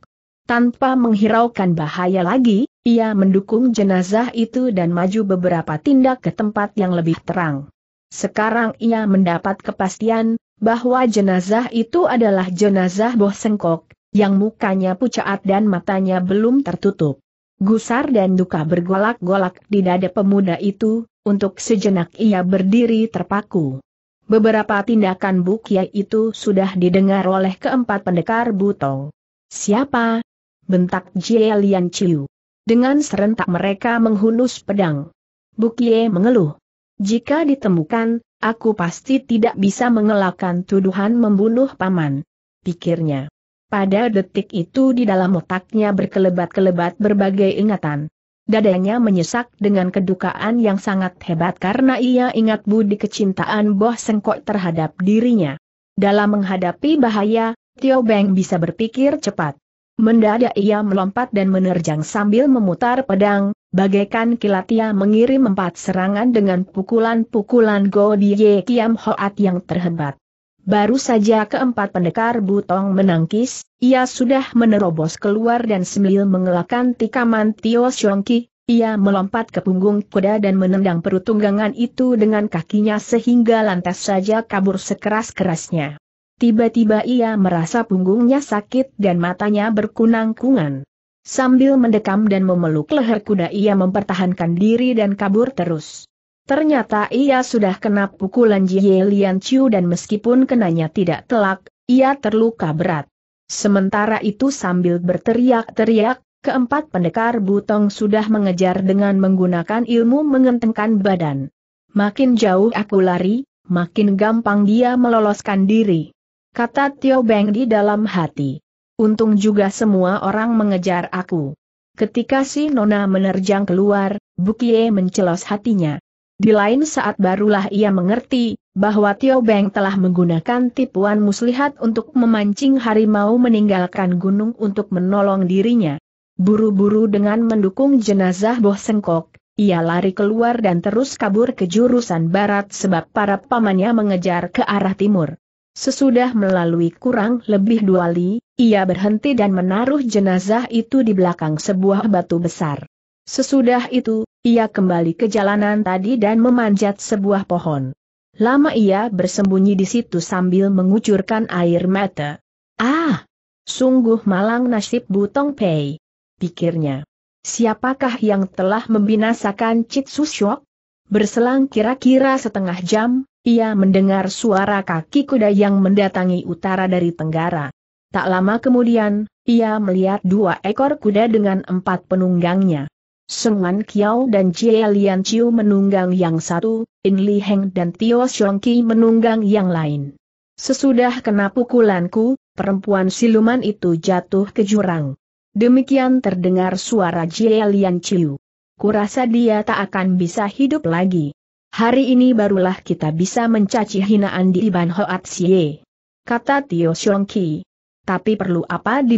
Tanpa menghiraukan bahaya lagi, ia mendukung jenazah itu dan maju beberapa tindak ke tempat yang lebih terang. Sekarang ia mendapat kepastian, bahwa jenazah itu adalah jenazah boh sengkok, yang mukanya pucat dan matanya belum tertutup. Gusar dan duka bergolak-golak di dada pemuda itu, untuk sejenak ia berdiri terpaku. Beberapa tindakan Bukia itu sudah didengar oleh keempat pendekar Buto. Siapa? Bentak Jie Lian Chiu. Dengan serentak mereka menghunus pedang. Bukie mengeluh. Jika ditemukan, aku pasti tidak bisa mengelakkan tuduhan membunuh paman. Pikirnya. Pada detik itu di dalam otaknya berkelebat-kelebat berbagai ingatan. Dadanya menyesak dengan kedukaan yang sangat hebat karena ia ingat budi kecintaan Boh Sengkok terhadap dirinya. Dalam menghadapi bahaya, Tio Beng bisa berpikir cepat. Mendadak ia melompat dan menerjang sambil memutar pedang, bagaikan kilat ia mengirim empat serangan dengan pukulan-pukulan Go Die Kiam Hoat yang terhebat. Baru saja keempat pendekar butong menangkis, ia sudah menerobos keluar dan sembil mengelakkan tikaman Tio Xiongki, ia melompat ke punggung kuda dan menendang perut tunggangan itu dengan kakinya sehingga lantas saja kabur sekeras-kerasnya. Tiba-tiba ia merasa punggungnya sakit dan matanya berkunang kunang Sambil mendekam dan memeluk leher kuda ia mempertahankan diri dan kabur terus. Ternyata ia sudah kena pukulan Jie Lian Chiu dan meskipun kenanya tidak telak, ia terluka berat. Sementara itu sambil berteriak-teriak, keempat pendekar butong sudah mengejar dengan menggunakan ilmu mengentengkan badan. Makin jauh aku lari, makin gampang dia meloloskan diri. Kata Tio Beng di dalam hati. Untung juga semua orang mengejar aku. Ketika si Nona menerjang keluar, Bukie mencelos hatinya. Di lain saat barulah ia mengerti, bahwa Tio Beng telah menggunakan tipuan muslihat untuk memancing harimau meninggalkan gunung untuk menolong dirinya. Buru-buru dengan mendukung jenazah Boh Sengkok, ia lari keluar dan terus kabur ke jurusan barat sebab para pamannya mengejar ke arah timur. Sesudah melalui kurang lebih dua li, ia berhenti dan menaruh jenazah itu di belakang sebuah batu besar. Sesudah itu, ia kembali ke jalanan tadi dan memanjat sebuah pohon. Lama ia bersembunyi di situ sambil mengucurkan air mata. Ah! Sungguh malang nasib Butong Pei. Pikirnya. Siapakah yang telah membinasakan Cit Susyok? Berselang kira-kira setengah jam, ia mendengar suara kaki kuda yang mendatangi utara dari tenggara. Tak lama kemudian, ia melihat dua ekor kuda dengan empat penunggangnya. Sengan Kiao dan Jie Lian Chiu menunggang yang satu, In Li Heng dan Tio Xiong Ki menunggang yang lain. Sesudah kena pukulanku, perempuan siluman itu jatuh ke jurang. Demikian terdengar suara Jie Lian Chiu. Kurasa dia tak akan bisa hidup lagi. Hari ini barulah kita bisa mencaci hinaan di Iban Hoat Xie. Kata Tio Xiong Ki. Tapi perlu apa di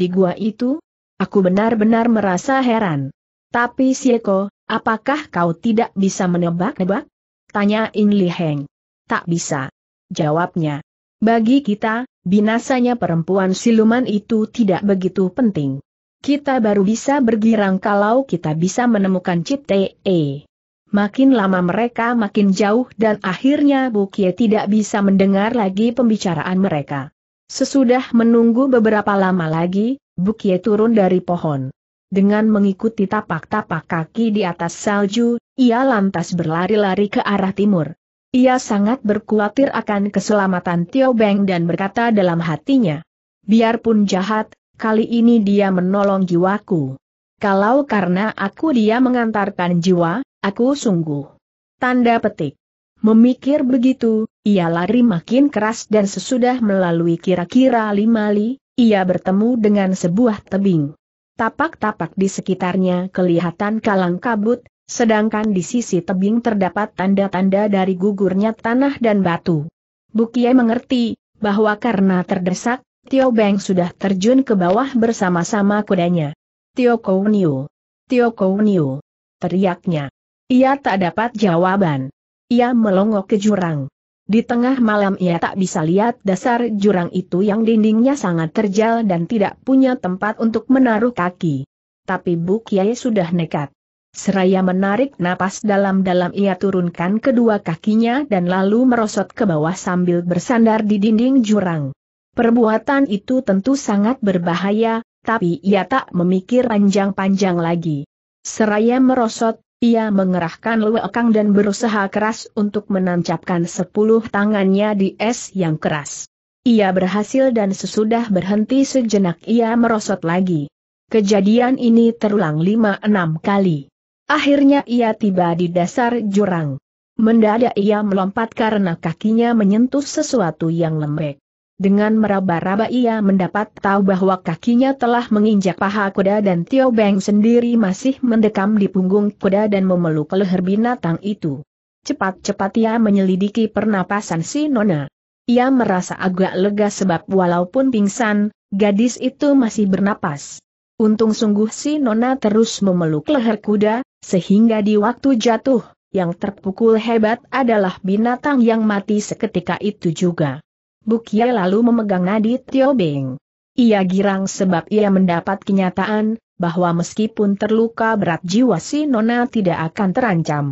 di gua itu? Aku benar-benar merasa heran. Tapi Sieko, apakah kau tidak bisa menebak-nebak? Tanya In Li Heng. Tak bisa. Jawabnya. Bagi kita, binasanya perempuan siluman itu tidak begitu penting. Kita baru bisa bergirang kalau kita bisa menemukan T.E. E. Makin lama mereka makin jauh dan akhirnya Bukie tidak bisa mendengar lagi pembicaraan mereka. Sesudah menunggu beberapa lama lagi, Bukie turun dari pohon. Dengan mengikuti tapak-tapak kaki di atas salju, ia lantas berlari-lari ke arah timur. Ia sangat berkhawatir akan keselamatan Tio Beng dan berkata dalam hatinya, Biarpun jahat, kali ini dia menolong jiwaku. Kalau karena aku dia mengantarkan jiwa, aku sungguh. Tanda petik. Memikir begitu, ia lari makin keras dan sesudah melalui kira-kira lima li, ia bertemu dengan sebuah tebing. Tapak-tapak di sekitarnya kelihatan kalang kabut, sedangkan di sisi tebing terdapat tanda-tanda dari gugurnya tanah dan batu. Bukie mengerti, bahwa karena terdesak, Tio Beng sudah terjun ke bawah bersama-sama kudanya. Tio Kouniu. Tio Kouniu. Teriaknya. Ia tak dapat jawaban. Ia melongok ke jurang. Di tengah malam ia tak bisa lihat dasar jurang itu yang dindingnya sangat terjal dan tidak punya tempat untuk menaruh kaki. Tapi Bu Kiai sudah nekat. Seraya menarik napas dalam-dalam ia turunkan kedua kakinya dan lalu merosot ke bawah sambil bersandar di dinding jurang. Perbuatan itu tentu sangat berbahaya, tapi ia tak memikir panjang-panjang lagi. Seraya merosot, ia mengerahkan lewekang dan berusaha keras untuk menancapkan sepuluh tangannya di es yang keras. Ia berhasil dan sesudah berhenti sejenak ia merosot lagi. Kejadian ini terulang lima enam kali. Akhirnya ia tiba di dasar jurang. Mendadak ia melompat karena kakinya menyentuh sesuatu yang lembek. Dengan meraba-raba ia mendapat tahu bahwa kakinya telah menginjak paha kuda dan Tio Beng sendiri masih mendekam di punggung kuda dan memeluk leher binatang itu. Cepat-cepat ia menyelidiki pernapasan si Nona. Ia merasa agak lega sebab walaupun pingsan, gadis itu masih bernapas. Untung sungguh si Nona terus memeluk leher kuda, sehingga di waktu jatuh, yang terpukul hebat adalah binatang yang mati seketika itu juga. Bukia lalu memegang nadi Tio Beng. Ia girang sebab ia mendapat kenyataan, bahwa meskipun terluka berat jiwa si Nona tidak akan terancam.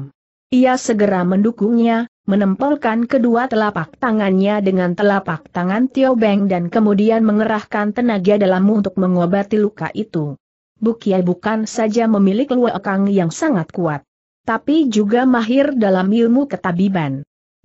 Ia segera mendukungnya, menempelkan kedua telapak tangannya dengan telapak tangan Tio Beng dan kemudian mengerahkan tenaga dalammu untuk mengobati luka itu. Bukia bukan saja memiliki luekang yang sangat kuat, tapi juga mahir dalam ilmu ketabiban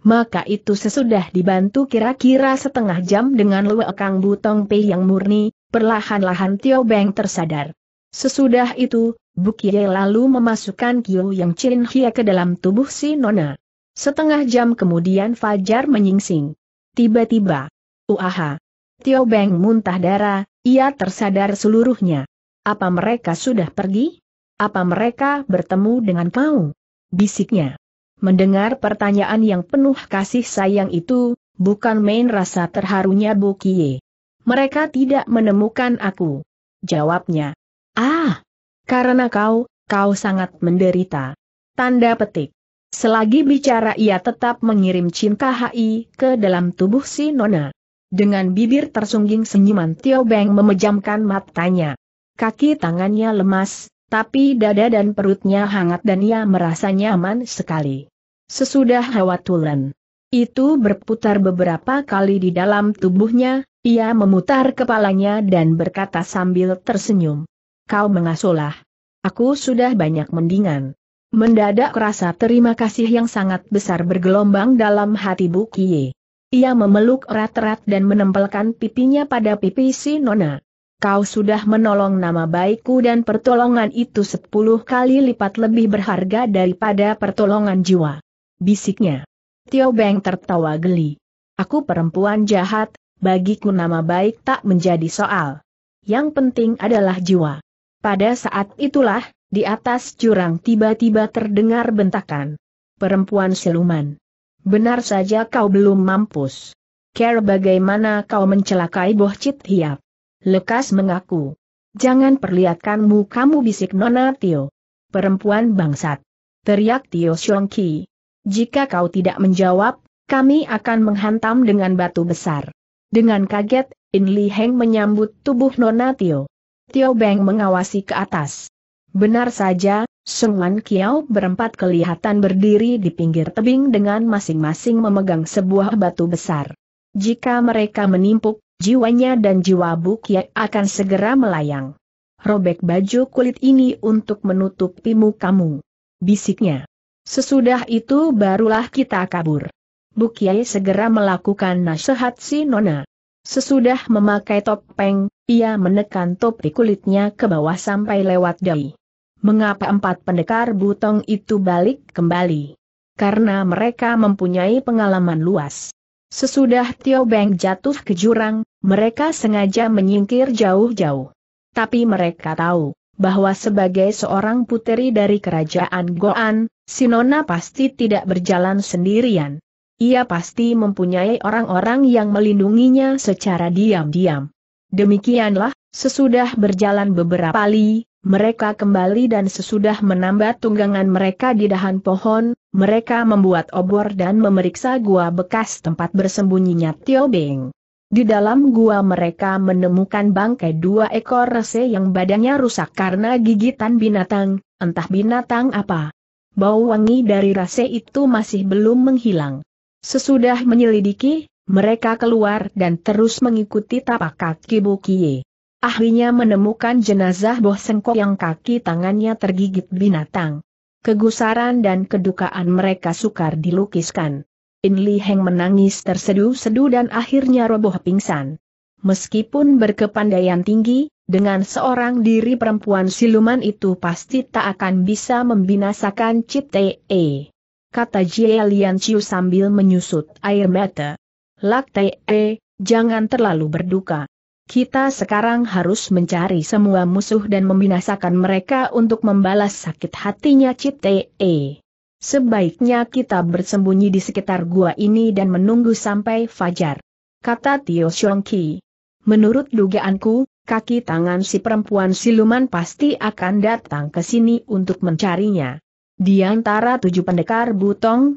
maka itu sesudah dibantu kira-kira setengah jam dengan Lue Kang Butong Pei yang murni, perlahan-lahan Tio Beng tersadar. Sesudah itu, Bukie lalu memasukkan Kiu Yang Chin Hia ke dalam tubuh si Nona. Setengah jam kemudian Fajar menyingsing. Tiba-tiba. Uaha. Tio Beng muntah darah, ia tersadar seluruhnya. Apa mereka sudah pergi? Apa mereka bertemu dengan kau? Bisiknya. Mendengar pertanyaan yang penuh kasih sayang itu, bukan main rasa terharunya Bu Kie. Mereka tidak menemukan aku. Jawabnya. Ah! Karena kau, kau sangat menderita. Tanda petik. Selagi bicara ia tetap mengirim cinta HI ke dalam tubuh si Nona. Dengan bibir tersungging senyuman Tio Beng memejamkan matanya. Kaki tangannya lemas, tapi dada dan perutnya hangat dan ia merasa nyaman sekali. Sesudah hawa tulen. Itu berputar beberapa kali di dalam tubuhnya, ia memutar kepalanya dan berkata sambil tersenyum. Kau mengasuhlah. Aku sudah banyak mendingan. Mendadak rasa terima kasih yang sangat besar bergelombang dalam hati Bu Bukie. Ia memeluk erat-erat dan menempelkan pipinya pada pipi si Nona kau sudah menolong nama baikku dan pertolongan itu sepuluh kali lipat lebih berharga daripada pertolongan jiwa. Bisiknya. Tio Beng tertawa geli. Aku perempuan jahat, bagiku nama baik tak menjadi soal. Yang penting adalah jiwa. Pada saat itulah, di atas jurang tiba-tiba terdengar bentakan. Perempuan siluman. Benar saja kau belum mampus. Care bagaimana kau mencelakai Boh Cit Hiap lekas mengaku. Jangan perlihatkanmu kamu bisik Nona Tio. Perempuan bangsat. Teriak Tio Xiongki. Jika kau tidak menjawab, kami akan menghantam dengan batu besar. Dengan kaget, In Li Heng menyambut tubuh Nona Tio. Tio Beng mengawasi ke atas. Benar saja, Sung Wan Kiao berempat kelihatan berdiri di pinggir tebing dengan masing-masing memegang sebuah batu besar. Jika mereka menimpuk, jiwanya dan jiwa Bukye akan segera melayang. Robek baju kulit ini untuk menutupi mukamu. Bisiknya. Sesudah itu barulah kita kabur. Bukye segera melakukan nasihat si Nona. Sesudah memakai topeng, ia menekan topi kulitnya ke bawah sampai lewat dahi. Mengapa empat pendekar butong itu balik kembali? Karena mereka mempunyai pengalaman luas. Sesudah Tio Beng jatuh ke jurang, mereka sengaja menyingkir jauh-jauh. Tapi mereka tahu, bahwa sebagai seorang puteri dari kerajaan Goan, Sinona pasti tidak berjalan sendirian. Ia pasti mempunyai orang-orang yang melindunginya secara diam-diam. Demikianlah, Sesudah berjalan beberapa li, mereka kembali dan sesudah menambah tunggangan mereka di dahan pohon, mereka membuat obor dan memeriksa gua bekas tempat bersembunyinya Tio Beng. Di dalam gua mereka menemukan bangkai dua ekor rese yang badannya rusak karena gigitan binatang, entah binatang apa. Bau wangi dari rase itu masih belum menghilang. Sesudah menyelidiki, mereka keluar dan terus mengikuti tapak kaki Bukie ahlinya menemukan jenazah Boh Sengkok yang kaki tangannya tergigit binatang. Kegusaran dan kedukaan mereka sukar dilukiskan. In Li Heng menangis tersedu-sedu dan akhirnya roboh pingsan. Meskipun berkepandaian tinggi, dengan seorang diri perempuan siluman itu pasti tak akan bisa membinasakan E. Kata Jie Lian Chiu sambil menyusut air mata. Lak Te, e, jangan terlalu berduka. Kita sekarang harus mencari semua musuh dan membinasakan mereka untuk membalas sakit hatinya Cite. Sebaiknya kita bersembunyi di sekitar gua ini dan menunggu sampai fajar. Kata Tio Shongki. Menurut dugaanku, kaki tangan si perempuan siluman pasti akan datang ke sini untuk mencarinya. Di antara tujuh pendekar butong,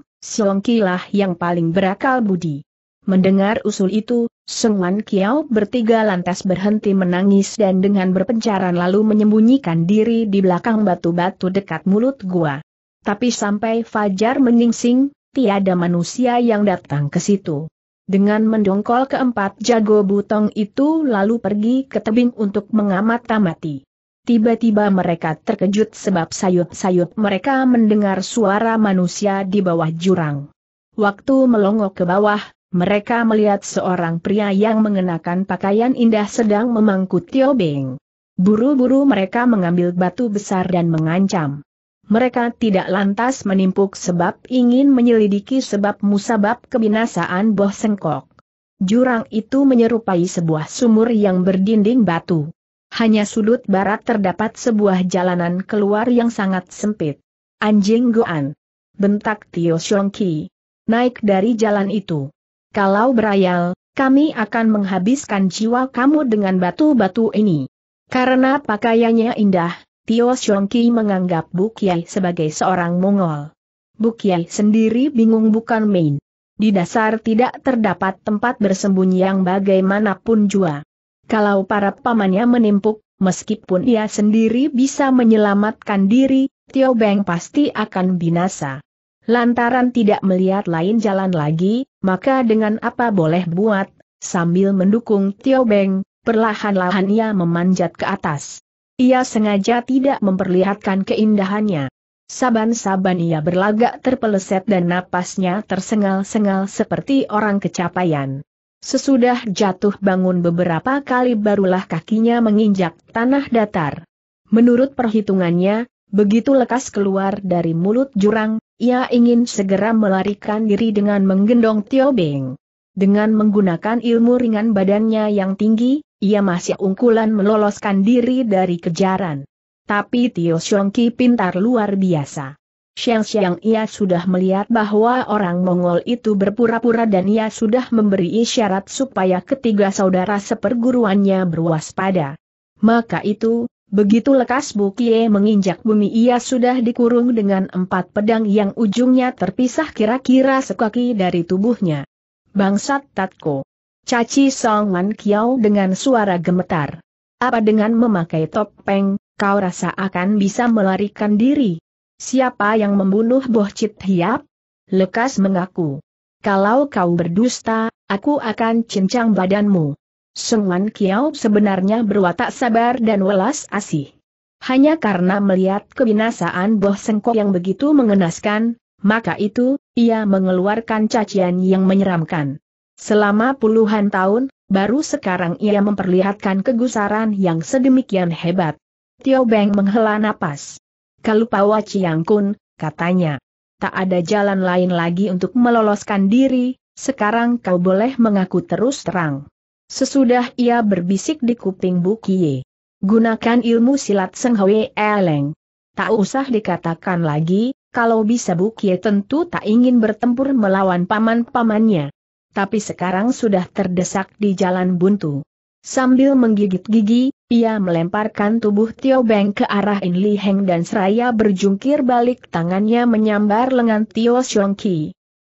lah yang paling berakal budi. Mendengar usul itu, Sengwan Kiao bertiga lantas berhenti menangis dan dengan berpencaran lalu menyembunyikan diri di belakang batu-batu dekat mulut gua. Tapi sampai fajar meningsing, tiada manusia yang datang ke situ. Dengan mendongkol keempat jago butong itu lalu pergi ke tebing untuk mengamat-amati. Tiba-tiba mereka terkejut sebab sayup-sayup mereka mendengar suara manusia di bawah jurang. Waktu melongok ke bawah, mereka melihat seorang pria yang mengenakan pakaian indah sedang memangku Tio Beng. Buru-buru mereka mengambil batu besar dan mengancam. Mereka tidak lantas menimpuk sebab ingin menyelidiki sebab musabab kebinasaan Boh Sengkok. Jurang itu menyerupai sebuah sumur yang berdinding batu. Hanya sudut barat terdapat sebuah jalanan keluar yang sangat sempit. Anjing Goan. Bentak Tio Shongki. Naik dari jalan itu. Kalau berayal, kami akan menghabiskan jiwa kamu dengan batu-batu ini. Karena pakaiannya indah, Tio Xiongki menganggap Bukyai sebagai seorang Mongol. Bukyai sendiri bingung bukan main. Di dasar tidak terdapat tempat bersembunyi yang bagaimanapun jua. Kalau para pamannya menimpuk, meskipun ia sendiri bisa menyelamatkan diri, Tio Beng pasti akan binasa. Lantaran tidak melihat lain jalan lagi, maka dengan apa boleh buat, sambil mendukung Tio Beng, perlahan-lahan ia memanjat ke atas. Ia sengaja tidak memperlihatkan keindahannya. Saban-saban ia berlagak terpeleset dan napasnya tersengal-sengal seperti orang kecapaian. Sesudah jatuh bangun beberapa kali barulah kakinya menginjak tanah datar. Menurut perhitungannya, begitu lekas keluar dari mulut jurang, ia ingin segera melarikan diri dengan menggendong Tio Beng. Dengan menggunakan ilmu ringan badannya yang tinggi, ia masih unggulan meloloskan diri dari kejaran. Tapi Tio Xiongki pintar luar biasa. Siang-siang ia sudah melihat bahwa orang Mongol itu berpura-pura dan ia sudah memberi isyarat supaya ketiga saudara seperguruannya berwaspada. Maka itu, Begitu lekas Bukie menginjak bumi ia sudah dikurung dengan empat pedang yang ujungnya terpisah kira-kira sekaki dari tubuhnya. Bangsat Tatko. Caci Songman Kiao dengan suara gemetar. Apa dengan memakai topeng, kau rasa akan bisa melarikan diri? Siapa yang membunuh Chit Hiap? Lekas mengaku. Kalau kau berdusta, aku akan cincang badanmu. Sengwan Kiao sebenarnya berwatak sabar dan welas asih. Hanya karena melihat kebinasaan Boh Sengkok yang begitu mengenaskan, maka itu, ia mengeluarkan cacian yang menyeramkan. Selama puluhan tahun, baru sekarang ia memperlihatkan kegusaran yang sedemikian hebat. Tio Beng menghela napas. Kalau pawa Chiang Kun, katanya. Tak ada jalan lain lagi untuk meloloskan diri, sekarang kau boleh mengaku terus terang. Sesudah ia berbisik di kuping Bukie. Gunakan ilmu silat Seng Hwe Eleng. Tak usah dikatakan lagi, kalau bisa Bukie tentu tak ingin bertempur melawan paman-pamannya. Tapi sekarang sudah terdesak di jalan buntu. Sambil menggigit gigi, ia melemparkan tubuh Tio Beng ke arah In Li Heng dan seraya berjungkir balik tangannya menyambar lengan Tio Xiong Ki.